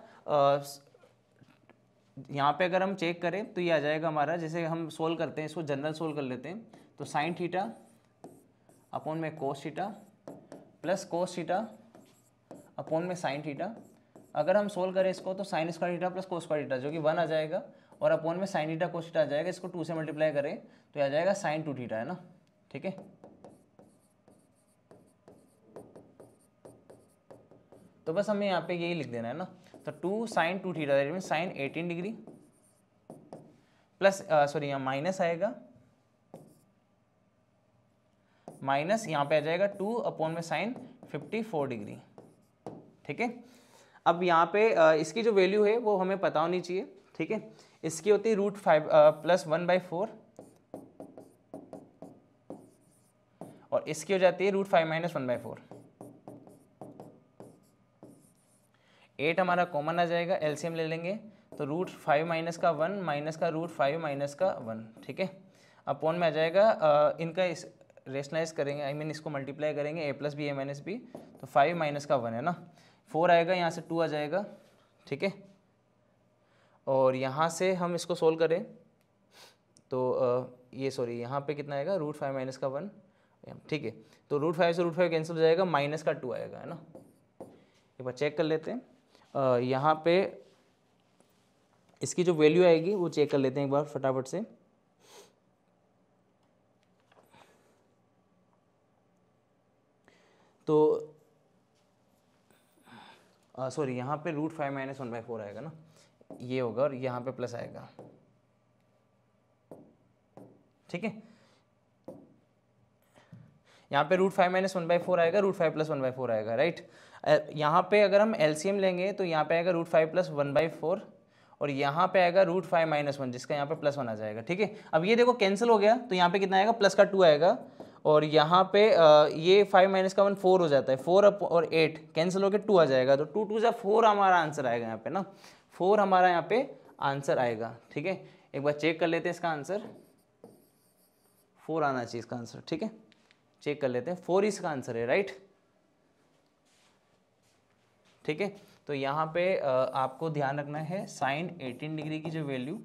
यहाँ पे अगर हम चेक करें तो ये आ जाएगा हमारा जैसे हम सोल्व करते हैं इसको जनरल सोल्व कर लेते हैं तो साइन थीटा अपॉन में cos theta plus cos theta upon में साइन थीटा अगर हम सोल्व करें इसको तो sine square theta plus cos square theta जो कि वन आ जाएगा और अपॉन में साइन थीटा कोस थीटा आ जाएगा इसको टू से मल्टीप्लाई करें तो आ जाएगा साइन टू थीटा है ना ठीक है तो बस हमें यहाँ पे यही लिख देना है ना तो two sine two theta sine eighteen degree plus sorry यहाँ माइनस आएगा माइनस यहाँ पे आ जाएगा टू अपॉन में साइन 54 डिग्री ठीक है अब यहाँ पे इसकी जो वैल्यू है वो हमें पता होनी चाहिए ठीक है इसकी होती है root five plus one by four और इसकी हो जाती है root five minus one by four eight हमारा कॉमन आ जाएगा एलसीएम ले लेंगे तो रूट फाइव माइनस का वन माइनस का रूट फाइव माइनस का वन ठीक है अपोन में आ जाएगा आ, इनका इस रेशनलाइज करेंगे आई I मीन mean इसको मल्टीप्लाई करेंगे A plus B A minus B तो फाइव माइनस का वन है ना फोर आएगा यहाँ से टू आ जाएगा ठीक है और यहाँ से हम इसको सोल्व करें तो आ, ये सॉरी यहाँ पे कितना आएगा रूट फाइव माइनस का वन ठीक है तो रूट फाइव से रूट फाइव कैंसिल हो जाएगा माइनस का टू आएगा है ना एक बार चेक कर लेते हैं यहाँ पे इसकी जो वैल्यू आएगी वो चेक कर लेते हैं एक बार फटाफट से तो सॉरी यहाँ पे root five minus one by four आएगा ना ये होगा और यहाँ पे प्लस आएगा ठीक है यहाँ पे root five minus one by four आएगा root five plus one by four आएगा राइट यहाँ पे अगर हम एलसीएम लेंगे तो यहाँ पे आएगा root five plus one by four और यहाँ पे आएगा रूट फाइव माइनस वन जिसका यहाँ पे प्लस वन आ जाएगा ठीक है अब ये देखो कैंसिल हो गया तो यहाँ पे कितना आएगा प्लस का टू आएगा और यहाँ पे ये फाइव माइनस का वन फोर हो जाता है फोर अप और एट कैंसिल होकर टू आ जाएगा तो टू टू ज़ा फोर हमारा आंसर आएगा यहाँ पे ना फोर हमारा यहाँ पे आंसर आएगा ठीक है एक बार चेक कर लेते हैं इसका आंसर फोर आना चाहिए इसका आंसर ठीक है चेक कर लेते हैं फोर इसका आंसर है राइट ठीक है तो यहाँ पे आपको ध्यान रखना है साइन एटीन डिग्री की जो वैल्यू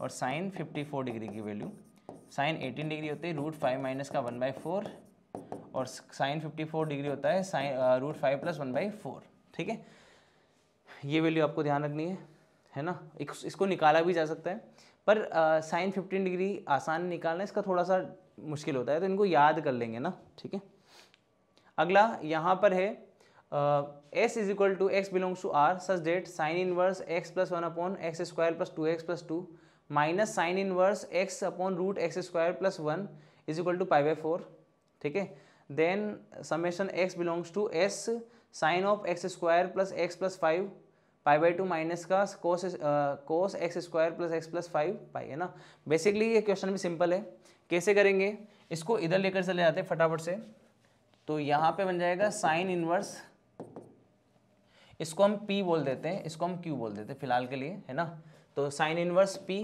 और साइन फिफ्टी फोर डिग्री की वैल्यू साइन 18 डिग्री होते हैं रूट फाइव माइनस का वन बाई फोर और साइन 54 डिग्री होता है sine root five plus one by four ठीक है ये वैल्यू आपको ध्यान रखनी है है ना इसको निकाला भी जा सकता है पर साइन फिफ्टीन डिग्री आसान निकालना इसका थोड़ा सा मुश्किल होता है तो इनको याद कर लेंगे ना ठीक है अगला यहाँ पर है S is equal to x belongs to R such that sine inverse x plus one upon x square plus two x plus two minus sine inverse x upon root x square plus one is equal to pi by four ठीक है then summation x belongs to S sine of x square plus x plus five pi by two minus का cos cos x square plus x plus five pi है ना basically ये question भी simple है कैसे करेंगे इसको इधर लेकर चले जाते हैं फटाफट से तो यहाँ पे बन जाएगा साइन इनवर्स इसको हम पी बोल देते हैं इसको हम क्यू बोल देते हैं फिलहाल के लिए है ना तो साइन इनवर्स पी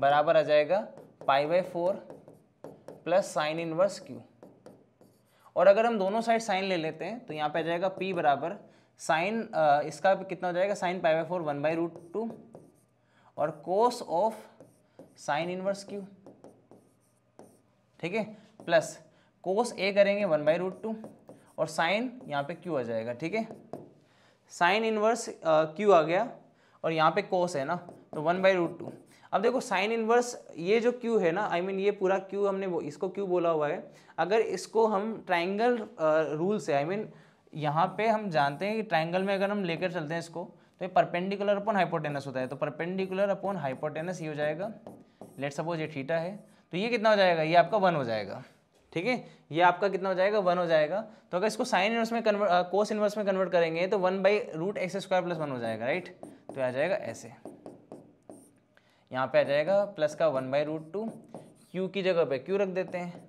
बराबर आ जाएगा pi by four plus sine inverse q और अगर हम दोनों साइड साइन ले लेते हैं तो यहाँ पे आ जाएगा पी बराबर साइन इसका कितना हो जाएगा sine pi by four one by root two और cos of sign inverse q ठीक है प्लस कोस ए करेंगे वन बाई रूट टू और साइन यहाँ पे क्यू आ जाएगा ठीक है साइन इनवर्स क्यू आ गया और यहाँ पे कोस है ना तो वन बाई रूट टू अब देखो साइन इनवर्स ये जो क्यू है ना आई I मीन mean ये पूरा क्यू हमने इसको क्यू बोला हुआ है अगर इसको हम ट्राइंगल रूल uh, से आई मीन यहाँ पे हम जानते हैं कि ट्राइंगल में अगर हम लेकर चलते हैं इसको तो ये परपेंडिकुलर अपॉन हाइपोटेनस होता है तो परपेंडिकुलर अपॉन हाइपोटेनस ये हो जाएगा लेट सपोज ये ठीटा है तो ये कितना हो जाएगा ये आपका वन हो जाएगा ठीक है ये आपका कितना हो जाएगा वन हो जाएगा तो अगर इसको साइन इनवर्स में कन्वर्ट कोस uh, इनवर्स में कन्वर्ट करेंगे तो one by root x square plus one हो जाएगा राइट तो आ जाएगा ऐसे यहाँ पे आ जाएगा प्लस का one by root two q की जगह पे क्यू रख देते हैं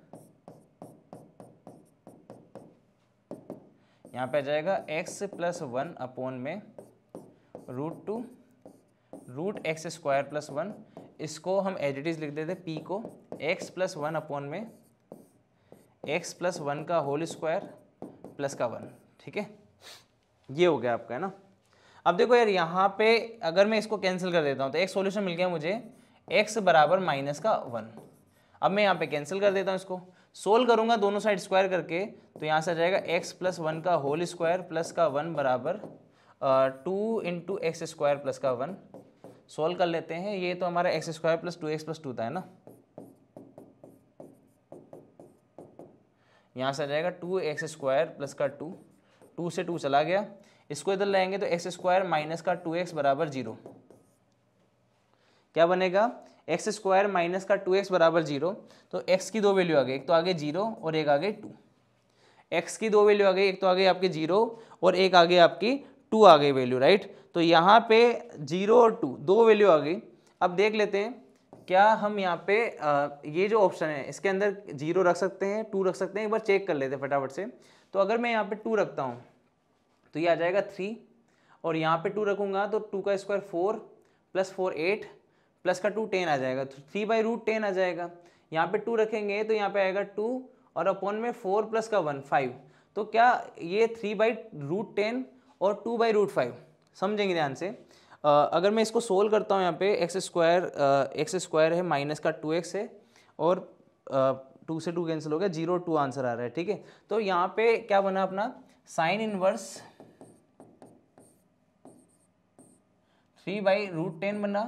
यहाँ पे आ जाएगा एक्स प्लस वन अपोन में root two root x square plus one इसको हम एडिटिज लिख देते पी को एक्स प्लस वन अपोन में एक्स प्लस वन का होल स्क्वायर प्लस का वन ठीक है ये हो गया आपका है ना अब देखो यार यहाँ पे अगर मैं इसको कैंसिल कर देता हूँ तो एक सोल्यूशन मिल गया मुझे एक्स बराबर माइनस का वन अब मैं यहाँ पे कैंसिल कर देता हूँ इसको सोल्व करूँगा दोनों साइड स्क्वायर करके तो यहाँ से आ जाएगा एक्स प्लस वन का होल स्क्वायर प्लस का वन बराबर two into x square plus का वन सोल्व कर लेते हैं ये तो हमारा x square plus two x plus two था है ना यहाँ से आ जाएगा टू एक्स स्क्वायर प्लस का टू टू से टू चला गया इसको इधर लाएंगे तो एक्स स्क्वायर माइनस का टू एक्स बराबर जीरो क्या बनेगा एक्स स्क्वायर माइनस का टू एक्स बराबर जीरो तो एक्स की दो वैल्यू आ गई एक तो आगे जीरो और एक आगे टू एक्स की दो वैल्यू आ गई एक तो आगे आपके जीरो और एक आगे आपकी टू आ गई वैल्यू राइट तो यहाँ पे जीरो और टू दो वैल्यू आ गई अब देख लेते हैं क्या हम यहाँ पे आ, ये जो ऑप्शन है इसके अंदर जीरो रख सकते हैं टू रख सकते हैं एक बार चेक कर लेते हैं फटाफट से तो अगर मैं यहाँ पे टू रखता हूँ तो ये आ जाएगा थ्री और यहाँ पे टू रखूँगा तो टू का square four plus four eight plus का टू टेन आ जाएगा तो थ्री बाई रूट टेन आ जाएगा यहाँ पे टू रखेंगे तो यहाँ पे आएगा टू और अपॉन में फोर प्लस का वन फाइव तो क्या ये थ्री बाई रूट टेन और टू बाई रूट फाइव समझेंगे ध्यान से आ, अगर मैं इसको सोल्व करता हूँ यहाँ पे एक्स स्क्वायर एक्स स्क्वायर है माइनस का टू एक्स है और टू से टू कैंसिल हो गया जीरो टू आंसर आ रहा है ठीक है तो यहाँ पे क्या बना अपना sine inverse three by root ten बना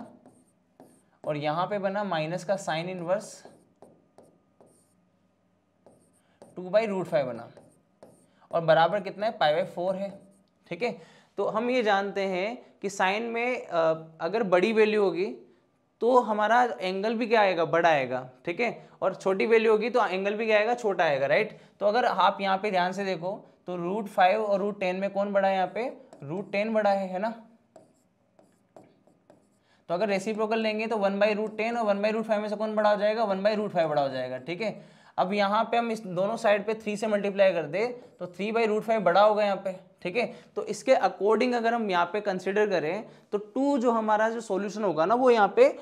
और यहाँ पे बना माइनस का sine inverse two by root five बना और बराबर कितना है पाई बाई फोर है ठीक है तो हम ये जानते हैं कि साइन में अगर बड़ी वैल्यू होगी तो हमारा एंगल भी क्या आएगा बड़ा आएगा ठीक है और छोटी वैल्यू होगी तो एंगल भी क्या आएगा छोटा आएगा राइट तो अगर आप यहाँ पे ध्यान से देखो तो रूट फाइव और रूट टेन में कौन बड़ा है यहाँ पे रूट टेन बड़ा है है ना तो अगर रेसिप्रोकल लेंगे तो वन बाई रूट टेन और वन बाई रूट फाइव में से कौन बड़ा हो जाएगा वन बाई रूट फाइव बड़ा हो जाएगा ठीक है अब यहाँ पे हम इस दोनों साइड पे थ्री से मल्टीप्लाई कर दे तो थ्री बाई रूट फाइव बड़ा होगा यहाँ पे ठीक है तो इसके अकॉर्डिंग अगर हम यहाँ पे कंसिडर करें तो टू जो हमारा जो सोल्यूशन होगा ना वो यहाँ पे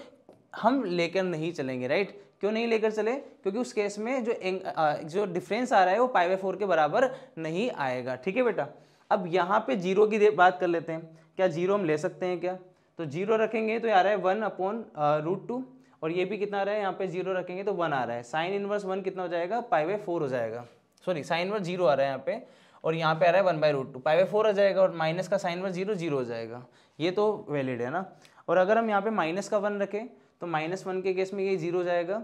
हम लेकर नहीं चलेंगे राइट क्यों नहीं लेकर चले क्योंकि उस केस में जो एंग, जो डिफरेंस आ रहा है वो पाई बाई फोर के बराबर नहीं आएगा ठीक है बेटा अब यहाँ पे जीरो की बात कर लेते हैं क्या जीरो हम ले सकते हैं क्या तो जीरो रखेंगे तो आ रहा है वन अपॉन रूट टू और ये भी कितना आ रहा है यहाँ पे जीरो रखेंगे तो वन आ रहा है साइन इनवर्स वन कितना हो जाएगा पाई बाई फोर हो जाएगा सॉरी साइन इनवर्स जीरो आ रहा है यहाँ पे और यहाँ पे आ रहा है one by root two pi by four आ जाएगा और माइनस का साइन इनवर्स जीरो जीरो हो जाएगा ये तो वैलिड है ना और अगर हम यहाँ पे माइनस का वन रखें तो माइनस वन के केस में ये जीरो जाएगा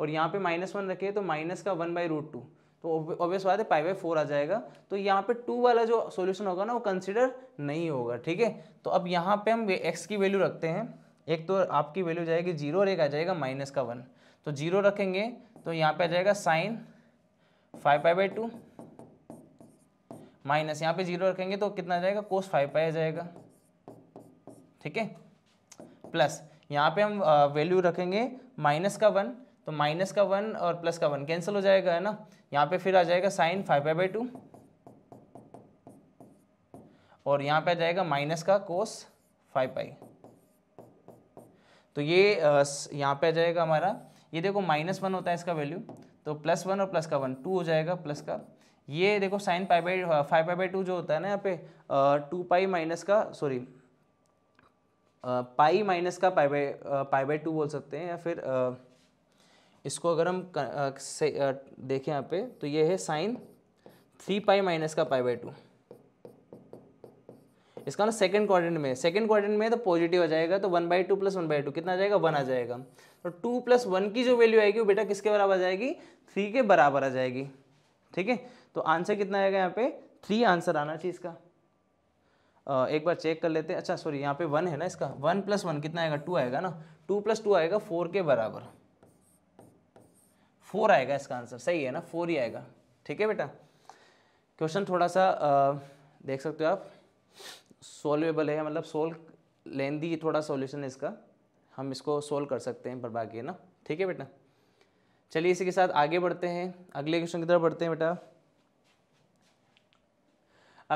और यहाँ पे माइनस वन रखें तो माइनस का वन बाई रूट टू तो ऑब्वियस बात है पाई बाई फोर आ जाएगा तो यहाँ पे टू वाला जो सॉल्यूशन होगा ना वो कंसिडर नहीं होगा ठीक है तो अब यहाँ पे हम एक्स की वैल्यू रखते हैं एक तो आपकी वैल्यू जाएगी जीरो और एक आ जाएगा माइनस का वन तो जीरो रखेंगे तो यहाँ पे आ जाएगा sine five pi by two minus यहाँ पे जीरो रखेंगे तो कितना आ जाएगा कोस फाइव पाई आ जाएगा ठीक है प्लस यहाँ पे हम वैल्यू रखेंगे माइनस का वन तो माइनस का वन और प्लस का वन कैंसिल हो जाएगा है ना यहाँ पे फिर आ जाएगा साइन फाइव बाई टू और यहाँ पे आ जाएगा माइनस का कोस फाइव बाई तो ये यहाँ पे आ जाएगा हमारा ये देखो माइनस वन होता है इसका वैल्यू तो प्लस वन और प्लस का वन टू हो जाएगा प्लस का ये देखो sine pi by five pi by two जो होता है ना यहाँ पे टू पाई माइनस का सॉरी पाई माइनस का pi by pi by two बोल सकते हैं या फिर इसको अगर हम से देखें यहाँ पे तो ये है साइन थ्री पाई माइनस का पाई बाई टू इसका ना सेकंड क्वाड्रेंट में सेकंड क्वाड्रेंट में तो पॉजिटिव आ जाएगा तो one by two plus one by two कितना आ जाएगा वन आ जाएगा तो टू प्लस वन की जो वैल्यू आएगी वो बेटा किसके बराबर आ जाएगी थ्री के बराबर आ जाएगी ठीक है तो आंसर कितना आएगा यहाँ पे थ्री आंसर आना चाहिए इसका एक बार चेक कर लेते हैं अच्छा सॉरी यहाँ पे वन है ना इसका वन प्लस वन कितना आएगा टू आएगा ना टू प्लस टू आएगा फोर के बराबर फोर आएगा इसका आंसर सही है ना फोर ही आएगा ठीक है बेटा क्वेश्चन थोड़ा सा आ, देख सकते हो आप सोल्वेबल है मतलब सोल्व लेंदी थोड़ा सॉल्यूशन है इसका हम इसको सोल्व कर सकते हैं पर बाकी है ना ठीक है बेटा चलिए इसी के साथ आगे बढ़ते हैं अगले क्वेश्चन की तरफ बढ़ते हैं बेटा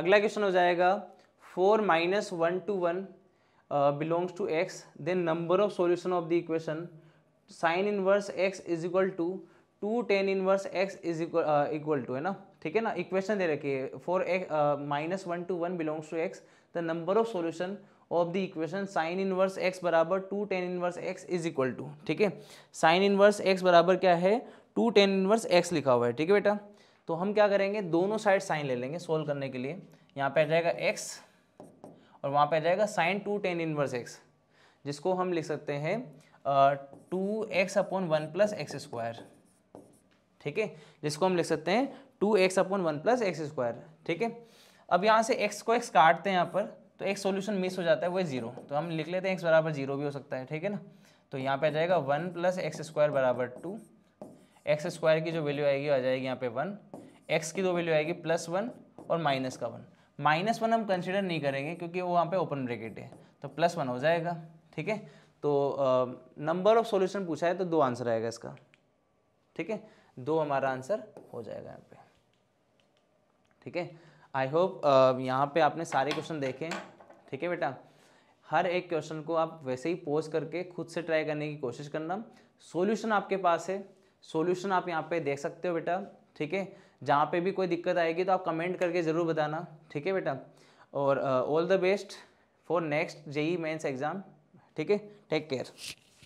अगला क्वेश्चन हो जाएगा for minus one to one belongs to x then number of solution of the equation sine inverse x is equal to two tan inverse x is equal to है ना ठीक है ना इक्वेशन दे रखी है for x minus one to one belongs to x the number of solution of the equation sine inverse x बराबर two tan inverse x is equal to ठीक है साइन इनवर्स एक्स बराबर क्या है टू टेन इनवर्स एक्स लिखा हुआ है ठीक है बेटा तो हम क्या करेंगे दोनों साइड साइन ले लेंगे सोल्व करने के लिए यहाँ पे आ जाएगा एक्स और वहाँ पे आ जाएगा sine two tan inverse x जिसको हम लिख सकते हैं two x upon one plus x square ठीक है जिसको हम लिख सकते हैं two x upon one plus x square ठीक है अब यहाँ से एक्स को एक्स काटते हैं यहाँ पर तो एक सोल्यूशन मिस हो जाता है वो जीरो तो हम लिख लेते हैं एक्स बराबर जीरो भी हो सकता है ठीक है ना तो यहाँ पे आ जाएगा वन प्लस एक्स स्क्वायर बराबर टू एक्स स्क्वायर की जो वैल्यू आएगी आ जाएगी यहाँ पे वन एक्स की दो वैल्यू आएगी प्लस वन और माइनस का वन माइनस वन हम कंसिडर नहीं करेंगे क्योंकि वो वहाँ पे ओपन ब्रैकेट है तो प्लस वन हो जाएगा ठीक है तो नंबर ऑफ सोल्यूशन पूछा है तो दो आंसर आएगा इसका ठीक है दो हमारा आंसर हो जाएगा यहाँ पे ठीक है आई होप यहाँ पे आपने सारे क्वेश्चन देखे ठीक है बेटा हर एक क्वेश्चन को आप वैसे ही पोज करके खुद से ट्राई करने की कोशिश करना सॉल्यूशन आपके पास है सॉल्यूशन आप यहाँ पे देख सकते हो बेटा ठीक है जहाँ पे भी कोई दिक्कत आएगी तो आप कमेंट करके ज़रूर बताना ठीक है बेटा और all the best for next JEE Mains exam ठीक है टेक केयर